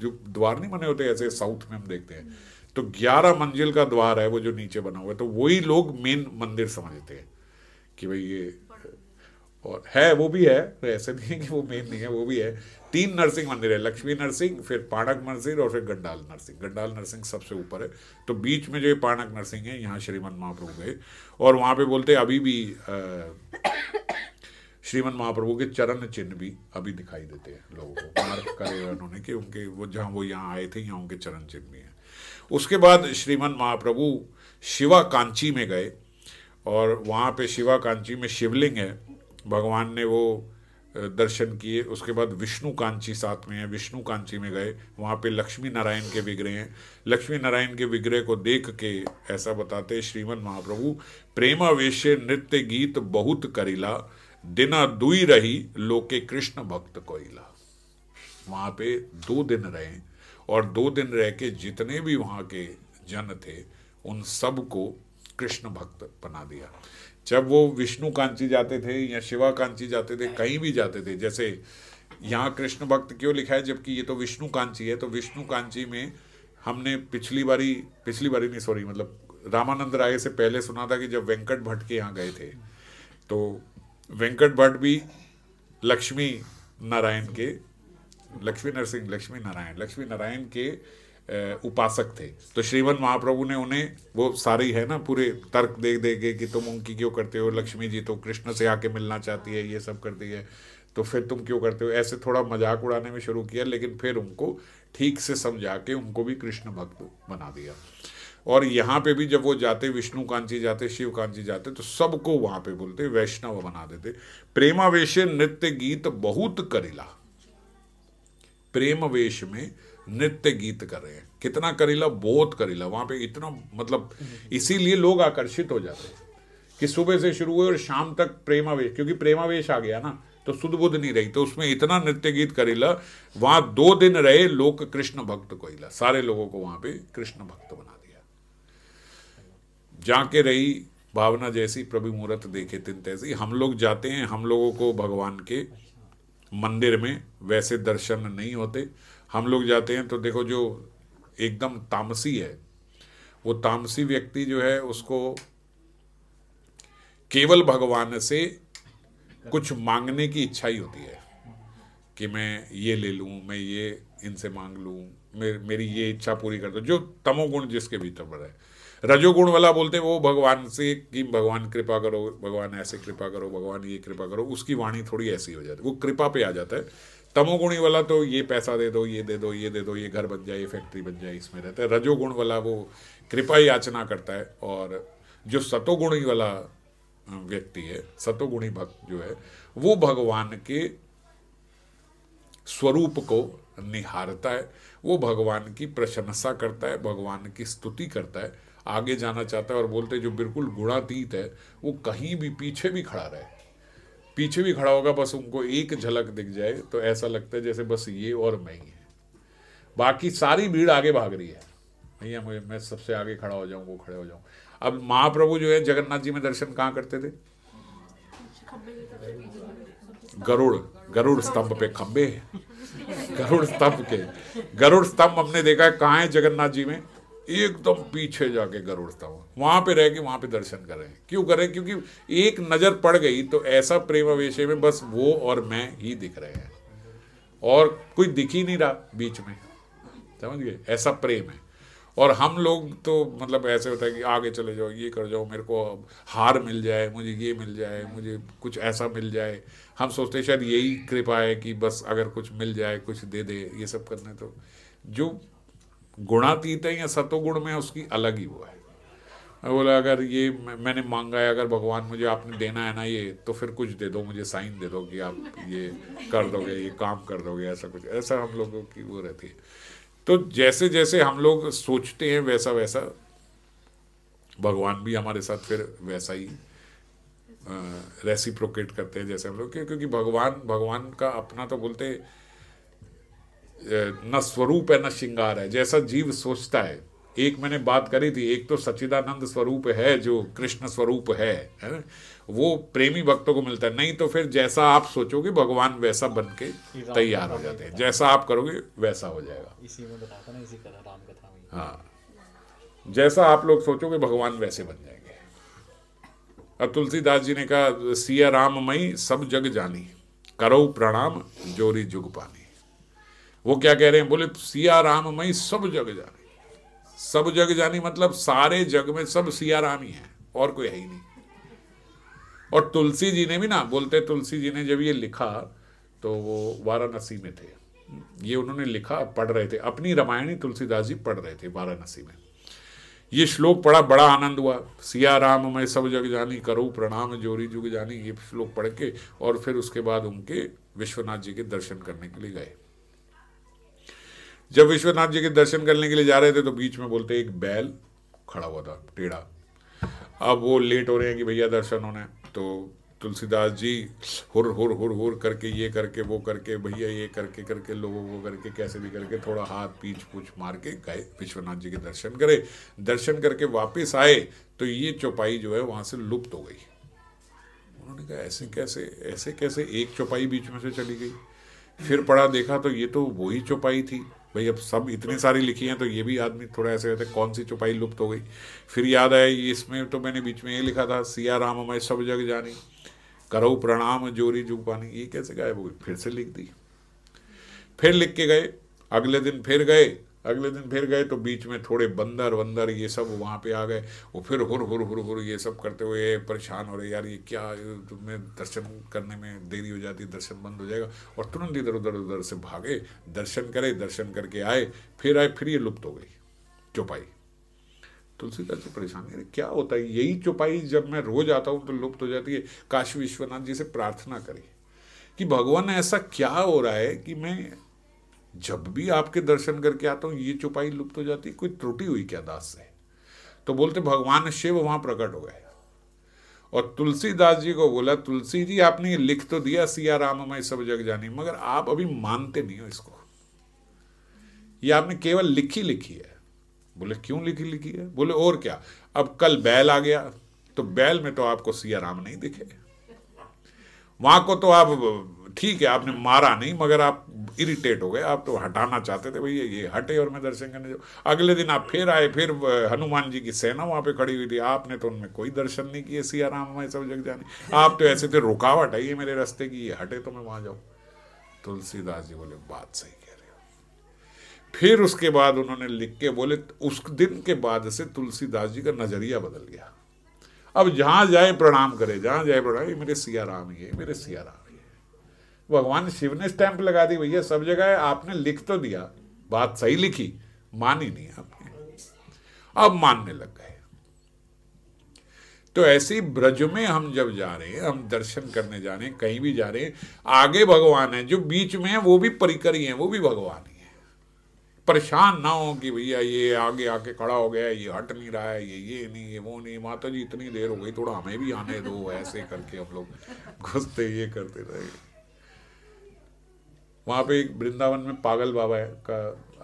जो द्वार नहीं बने होते ऐसे साउथ में हम देखते हैं तो ग्यारह मंजिल का द्वार है वो जो नीचे बना हुआ है तो वही लोग मेन मंदिर समझते हैं कि भाई ये और है वो भी है तो ऐसे नहीं है कि वो मेन नहीं है वो भी है तीन नर्सिंग मंदिर है लक्ष्मी नर्सिंग फिर पाणक मंदिर और फिर गंडाल नर्सिंग गंडाल नर्सिंग सबसे ऊपर है तो बीच में जो ये पाणक नर्सिंग है यहाँ श्रीमन महाप्रभु गए और वहाँ पे बोलते अभी भी श्रीमन महाप्रभु के चरण चिन्ह भी अभी दिखाई देते हैं लोगों को मार्क करे उन्होंने कि उनके वो जहाँ वो यहाँ आए थे यहाँ उनके चरण चिन्ह भी हैं उसके बाद श्रीमन महाप्रभु शिवा कांची में गए और वहाँ पे शिवा कांची में शिवलिंग है भगवान ने वो दर्शन किए उसके बाद विष्णु कांची साथ में है विष्णु कांची में गए वहाँ पे लक्ष्मी नारायण के विग्रह हैं लक्ष्मी नारायण के विग्रह को देख के ऐसा बताते श्रीमद महाप्रभु प्रेमावेश नृत्य गीत बहुत करिला दिना दुई रही लोके कृष्ण भक्त कोइला वहाँ पे दो दिन रहे और दो दिन रह के जितने भी वहाँ के जन थे उन सब को कृष्ण भक्त बना दिया जब वो विष्णु कांची जाते थे या शिवा कांची जाते थे कहीं भी जाते थे जैसे यहाँ कृष्ण भक्त क्यों लिखा है जबकि ये तो विष्णु कांची है तो विष्णु कांची में हमने पिछली बारी पिछली बारी नहीं सॉरी मतलब रामानंद राय से पहले सुना था कि जब वेंकट भट्ट के यहाँ गए थे तो वेंकट भट्ट भी लक्ष्मी नारायण के लक्ष्मी नरसिंह लक्ष्मी नारायण लक्ष्मी नारायण के उपासक थे तो श्रीमद महाप्रभु ने उन्हें वो सारे है ना पूरे तर्क दे दे के कि तुम उनकी क्यों करते हो लक्ष्मी जी तो कृष्ण से आके मिलना चाहती है ये सब करती है तो फिर तुम क्यों करते हो ऐसे थोड़ा मजाक उड़ाने में शुरू किया लेकिन फिर उनको ठीक से समझा के उनको भी कृष्ण भक्त बना दिया और यहाँ पे भी जब वो जाते विष्णु कांची जाते शिव कांची जाते तो सबको वहाँ पे बोलते वैष्णव बना देते प्रेमावेश नृत्य गीत बहुत करिला प्रेमवेश में नृत्य गीत कर रहे हैं कितना करीला बहुत करीला वहां पे इतना मतलब इसीलिए लोग आकर्षित हो जाते हैं कि सुबह से शुरू हुए और शाम तक प्रेमावेश क्योंकि प्रेमावेश आ गया ना तो सुध बुध नहीं रही तो उसमें इतना नृत्य गीत करीला वहां दो दिन रहे लोग कृष्ण भक्त को सारे लोगों को वहां पे कृष्ण भक्त बना दिया जाके रही भावना जैसी प्रभु मुहूर्त देखे तिन तैसी हम लोग जाते हैं हम लोगों को भगवान के मंदिर में वैसे दर्शन नहीं होते हम लोग जाते हैं तो देखो जो एकदम तामसी है वो तामसी व्यक्ति जो है उसको केवल भगवान से कुछ मांगने की इच्छा ही होती है कि मैं ये ले लूँ मैं ये इनसे मांग लूँ मेर, मेरी ये इच्छा पूरी कर दो जो तमोगुण जिसके भीतर पर है रजोगुण वाला बोलते हैं वो भगवान से कि भगवान कृपा करो भगवान ऐसे कृपा करो भगवान ये कृपा करो उसकी वाणी थोड़ी ऐसी हो जाती है वो कृपा पे आ जाता है तमोगुणी वाला तो ये पैसा दे दो ये दे दो ये दे दो ये घर बन जाए ये फैक्ट्री बन जाए इसमें रहता है रजोगुण वाला वो कृपा याचना करता है और जो सतोगुणी वाला व्यक्ति है सतोगुणी भक्त जो है वो भगवान के स्वरूप को निहारता है वो भगवान की प्रशंसा करता है भगवान की स्तुति करता है आगे जाना चाहता है और बोलते जो बिल्कुल गुणातीत है वो कहीं भी पीछे भी खड़ा रहे पीछे भी खड़ा होगा बस उनको एक झलक दिख जाए तो ऐसा लगता है जैसे बस ये और मैं ही है बाकी सारी भीड़ आगे भाग रही है भैया मुझे मैं सबसे आगे खड़ा हो जाऊं वो खड़े हो जाऊं अब महाप्रभु जो है जगन्नाथ जी में दर्शन कहाँ करते थे गरुड़ गरुड़ स्तंभ पे खंबे गरुड़ स्तंभ के गरुड़ स्तंभ हमने देखा है कहा है जगन्नाथ जी में एकदम पीछे जाके गरुड़ता हूँ वहां पे रह के वहां पे दर्शन करें क्यों करें क्योंकि एक नजर पड़ गई तो ऐसा प्रेम अवेश में बस वो और मैं ही दिख रहे हैं और कोई दिख ही नहीं रहा बीच में समझ गए ऐसा प्रेम है और हम लोग तो मतलब ऐसे होता है कि आगे चले जाओ ये कर जाओ मेरे को हार मिल जाए मुझे ये मिल जाए मुझे कुछ ऐसा मिल जाए हम सोचते शायद यही कृपा है कि बस अगर कुछ मिल जाए कुछ दे दे ये सब करने तो जो गुणातीत है या सतोगुण में उसकी अलग ही वो है मैं बोला अगर ये मैंने मांगा है अगर भगवान मुझे आपने देना है ना ये तो फिर कुछ दे दो मुझे साइन दे दो कि आप ये कर दोगे ये काम कर दोगे ऐसा कुछ ऐसा हम लोगों की वो रहती है तो जैसे जैसे हम लोग सोचते हैं वैसा वैसा भगवान भी हमारे साथ फिर वैसा ही रेसिप्रोकेट करते हैं जैसे हम लोग क्योंकि भगवान भगवान का अपना तो बोलते हैं न स्वरूप है न श्रृंगार है जैसा जीव सोचता है एक मैंने बात करी थी एक तो सच्चिदानंद स्वरूप है जो कृष्ण स्वरूप है है ना वो प्रेमी भक्तों को मिलता है नहीं तो फिर जैसा आप सोचोगे भगवान वैसा बन के तैयार हो जाते हैं जैसा आप करोगे वैसा हो जाएगा इसी में बताता ना इसी तरह राम कथा में हाँ जैसा आप लोग सोचोगे भगवान वैसे बन जाएंगे अब तुलसीदास जी ने कहा सिया राम मई सब जग जानी करो प्रणाम जोरी जुग पानी वो क्या कह रहे हैं बोले सिया राम मई सब जग जानी सब जग जानी मतलब सारे जग में सब सिया राम ही है और कोई है ही नहीं और तुलसी जी ने भी ना बोलते तुलसी जी ने जब ये लिखा तो वो वाराणसी में थे ये उन्होंने लिखा पढ़ रहे थे अपनी रामायणी तुलसीदास जी पढ़ रहे थे वाराणसी में ये श्लोक पढ़ा बड़ा आनंद हुआ सिया राम मैं सब जग जानी करो प्रणाम जोरी जुग जानी ये श्लोक पढ़ के और फिर उसके बाद उनके विश्वनाथ जी के दर्शन करने के लिए गए जब विश्वनाथ जी के दर्शन करने के लिए जा रहे थे तो बीच में बोलते एक बैल खड़ा हुआ था टेढ़ा अब वो लेट हो रहे हैं कि भैया दर्शन होने तो तुलसीदास जी हुर हुर हुर हुर करके ये करके वो करके भैया ये करके करके लोगों को करके कैसे भी करके थोड़ा हाथ पीछ पूछ मार के गए विश्वनाथ जी के दर्शन करे दर्शन करके वापस आए तो ये चौपाई जो है वहाँ से लुप्त हो गई उन्होंने कहा ऐसे कैसे ऐसे कैसे एक चौपाई बीच में से चली गई फिर पढ़ा देखा तो ये तो वही चौपाई थी भाई अब सब इतनी सारी लिखी हैं तो ये भी आदमी थोड़ा ऐसे होते कौन सी चुपाई लुप्त हो गई फिर याद आया इसमें तो मैंने बीच में ये लिखा था सिया राम मैं सब जग जानी करो प्रणाम जोरी पानी ये कैसे गायब हो गई फिर से लिख दी फिर लिख के गए अगले दिन फिर गए अगले दिन फिर गए तो बीच में थोड़े बंदर वंदर ये सब वहाँ पे आ गए वो फिर हुर हुर हुर हुर ये सब करते हुए परेशान हो रहे यार ये क्या तुम्हें तो दर्शन करने में देरी हो जाती दर्शन बंद हो जाएगा और तुरंत इधर उधर उधर से भागे दर्शन करे दर्शन करके आए फिर आए फिर ये लुप्त हो गई चौपाई तुलसीदास जी परेशान अरे क्या होता है यही चौपाई जब मैं रोज आता हूँ तो लुप्त हो जाती है काशी विश्वनाथ जी से प्रार्थना करी कि भगवान ऐसा क्या हो रहा है कि मैं जब भी आपके दर्शन करके आता हूं ये चुपाई लुप्त हो जाती कोई त्रुटि हुई क्या दास से तो बोलते भगवान शिव वहां प्रकट हो गए और तुलसीदास जी को बोला तुलसी जी आपने ये लिख तो दिया सिया राम में सब जग जानी मगर आप अभी मानते नहीं हो इसको ये आपने केवल लिखी लिखी है बोले क्यों लिखी लिखी है बोले और क्या अब कल बैल आ गया तो बैल में तो आपको सिया राम नहीं दिखे वहां को तो आप ठीक है आपने मारा नहीं मगर आप इरिटेट हो गए आप तो हटाना चाहते थे भैया ये हटे और मैं दर्शन करने जाऊँ अगले दिन आप फिर आए फिर हनुमान जी की सेना वहाँ पे खड़ी हुई थी आपने तो उनमें कोई दर्शन नहीं किए सिया राम हमारे सब जग जाने आप तो ऐसे थे रुकावट है मेरे रास्ते की ये हटे तो मैं वहाँ जाऊँ तुलसीदास जी बोले बात सही कह रहे हो फिर उसके बाद उन्होंने लिख के बोले उस दिन के बाद से तुलसीदास जी का नजरिया बदल गया अब जहां जाए प्रणाम करे जहां जाए प्रणाम मेरे सिया राम ये मेरे सिया राम भगवान शिव ने स्टैंप लगा दी भैया सब जगह आपने लिख तो दिया बात सही लिखी मान ही नहीं आपने अब मानने लग गए तो ऐसी ब्रज में हम जब जा रहे हैं हम दर्शन करने जा रहे हैं कहीं भी जा रहे हैं आगे भगवान है जो बीच में है वो भी परिकर ही है वो भी भगवान ही है परेशान ना हो कि भैया ये आगे आके खड़ा हो गया ये हट नहीं रहा है ये ये नहीं ये वो नहीं माता जी इतनी देर हो गई थोड़ा हमें भी आने दो ऐसे करके हम लोग घुसते ये करते रहे वहाँ पे एक वृंदावन में पागल बाबा का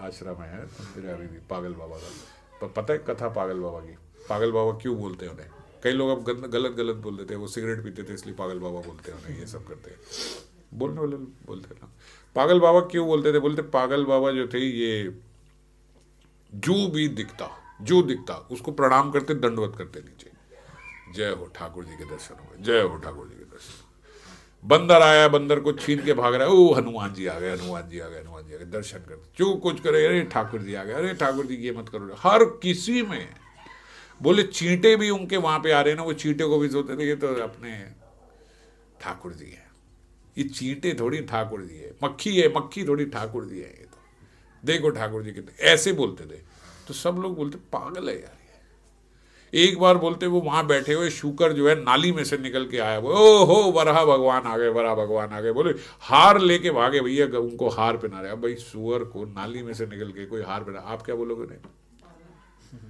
आश्रम है मेरा अभी भी पागल बाबा का पर पता है कथा पागल बाबा की पागल बाबा क्यों बोलते हैं उन्हें कई लोग अब गलत गलत बोल देते हैं वो सिगरेट पीते थे इसलिए पागल बाबा बोलते हैं उन्हें ये सब करते हैं बोलने वाले बोलते ना पागल बाबा क्यों बोलते थे बोलते पागल बाबा जो थे ये जू भी दिखता जू दिखता उसको प्रणाम करते दंडवत करते नीचे जय हो ठाकुर जी के दर्शन हो जय हो ठाकुर जी के बंदर आया बंदर को छीन के भाग रहा है ओ हनुमान जी आ गए हनुमान जी आ गए हनुमान जी आ गए दर्शन कर जो कुछ करे अरे ठाकुर जी आ गए अरे ठाकुर जी ये मत करो हर किसी में बोले चींटे भी उनके वहां पे आ रहे हैं ना वो चींटे को भी सोते थे ये तो अपने ठाकुर जी है ये चींटे थोड़ी ठाकुर जी है मक्खी है मक्खी थोड़ी ठाकुर जी है ये तो देखो ठाकुर जी कितने ऐसे बोलते थे तो सब लोग बोलते पागल है यार एक बार बोलते वो वहां बैठे हुए शुकर जो है नाली में से निकल के आया बोले ओ हो वरा भगवान आ गए वरा भगवान आ गए बोले हार लेके भागे भैया उनको हार पहना रहे भाई सुअर को नाली में से निकल के कोई हार पहना आप क्या बोलोगे नहीं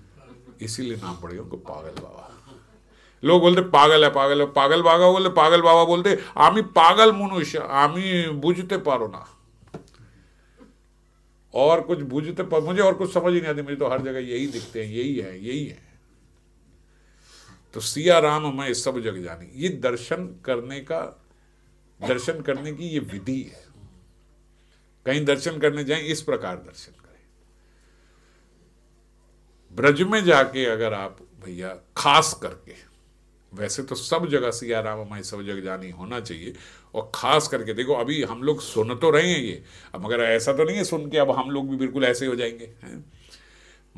इसीलिए नाम पड़े उनको पागल बाबा लोग बोलते पागल है पागल है पागल बाबा बोलते पागल बाबा बोलते आमी पागल मनुष्य आमी बुझते पारो ना और कुछ बुझते पर मुझे और कुछ समझ ही नहीं आती मुझे तो हर जगह यही दिखते हैं यही है यही है तो सिया राम मैं सब जग जानी ये दर्शन करने का दर्शन करने की ये विधि है कहीं दर्शन करने जाए इस प्रकार दर्शन करें ब्रज में जाके अगर आप भैया खास करके वैसे तो सब जगह सिया राम मैं सब जगह जानी होना चाहिए और खास करके देखो अभी हम लोग सुन तो रहे हैं ये अब मगर ऐसा तो नहीं है सुन के अब हम लोग भी बिल्कुल ऐसे हो जाएंगे हैं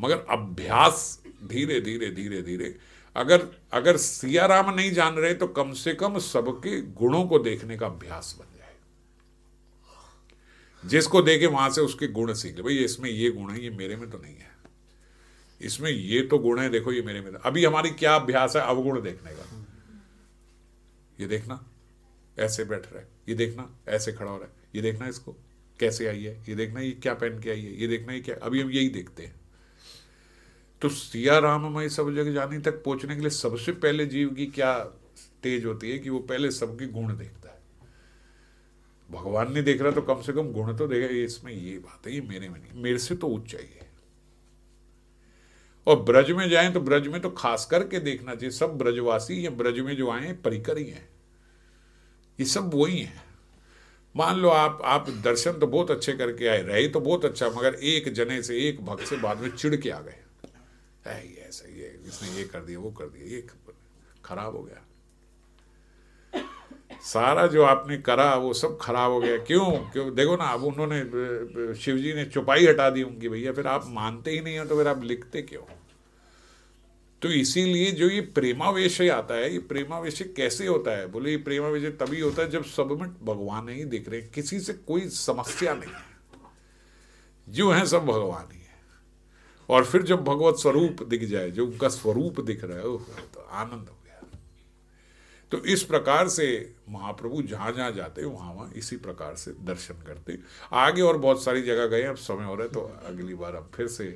मगर अभ्यास धीरे धीरे धीरे धीरे अगर अगर सियाराम नहीं जान रहे तो कम से कम सबके गुणों को देखने का अभ्यास बन जाए जिसको देखे वहां से उसके गुण सीख ले भाई इसमें ये गुण है ये मेरे में तो नहीं है इसमें ये तो गुण है देखो ये मेरे में तो। अभी हमारी क्या अभ्यास है अवगुण देखने का ये देखना ऐसे बैठ रहा है ये देखना ऐसे खड़ा हो रहा है ये देखना इसको कैसे आई है ये देखना ये क्या पहन के आई है ये देखना ये क्या अभी हम यही देखते हैं तो सिया राममय सब जगह जानी तक पहुंचने के लिए सबसे पहले जीव की क्या तेज होती है कि वो पहले सबकी गुण देखता है भगवान ने देख रहा तो कम से कम गुण तो देखा इसमें ये बात है ये मेरे में नहीं मेरे से तो उच्च है और ब्रज में जाएं तो ब्रज में तो खास करके देखना चाहिए सब ब्रजवासी या ब्रज में जो आए परिकर ही हैं ये सब वही हैं मान लो आप आप दर्शन तो बहुत अच्छे करके आए रहे तो बहुत अच्छा मगर एक जने से एक भक्त से बाद में चिड़ के आ गए है ये ऐसा ये इसने ये कर दिया वो कर दिया ये खराब हो गया सारा जो आपने करा वो सब खराब हो गया क्यों क्यों देखो ना अब उन्होंने शिवजी ने चुपाई हटा दी उनकी भैया फिर आप मानते ही नहीं हो तो फिर आप लिखते क्यों तो इसीलिए जो ये प्रेमावेश आता है ये प्रेमावेश कैसे होता है बोले ये प्रेमावेश तभी होता है जब सब में भगवान ही दिख रहे किसी से कोई समस्या नहीं है जो है सब भगवान ही और फिर जब भगवत स्वरूप दिख जाए जो उनका स्वरूप दिख रहा है ओह तो आनंद हो गया तो इस प्रकार से महाप्रभु जहां जहाँ जाते वहां वहां इसी प्रकार से दर्शन करते आगे और बहुत सारी जगह गए अब समय हो रहा है तो अगली बार अब फिर से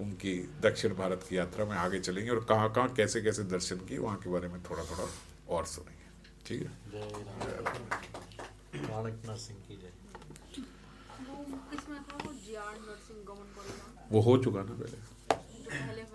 उनकी दक्षिण भारत की यात्रा में आगे चलेंगे और कहाँ कहाँ कैसे कैसे दर्शन किए वहाँ के बारे में थोड़ा थोड़ा और सुनेंगे ठीक है वो हो चुका ना पहले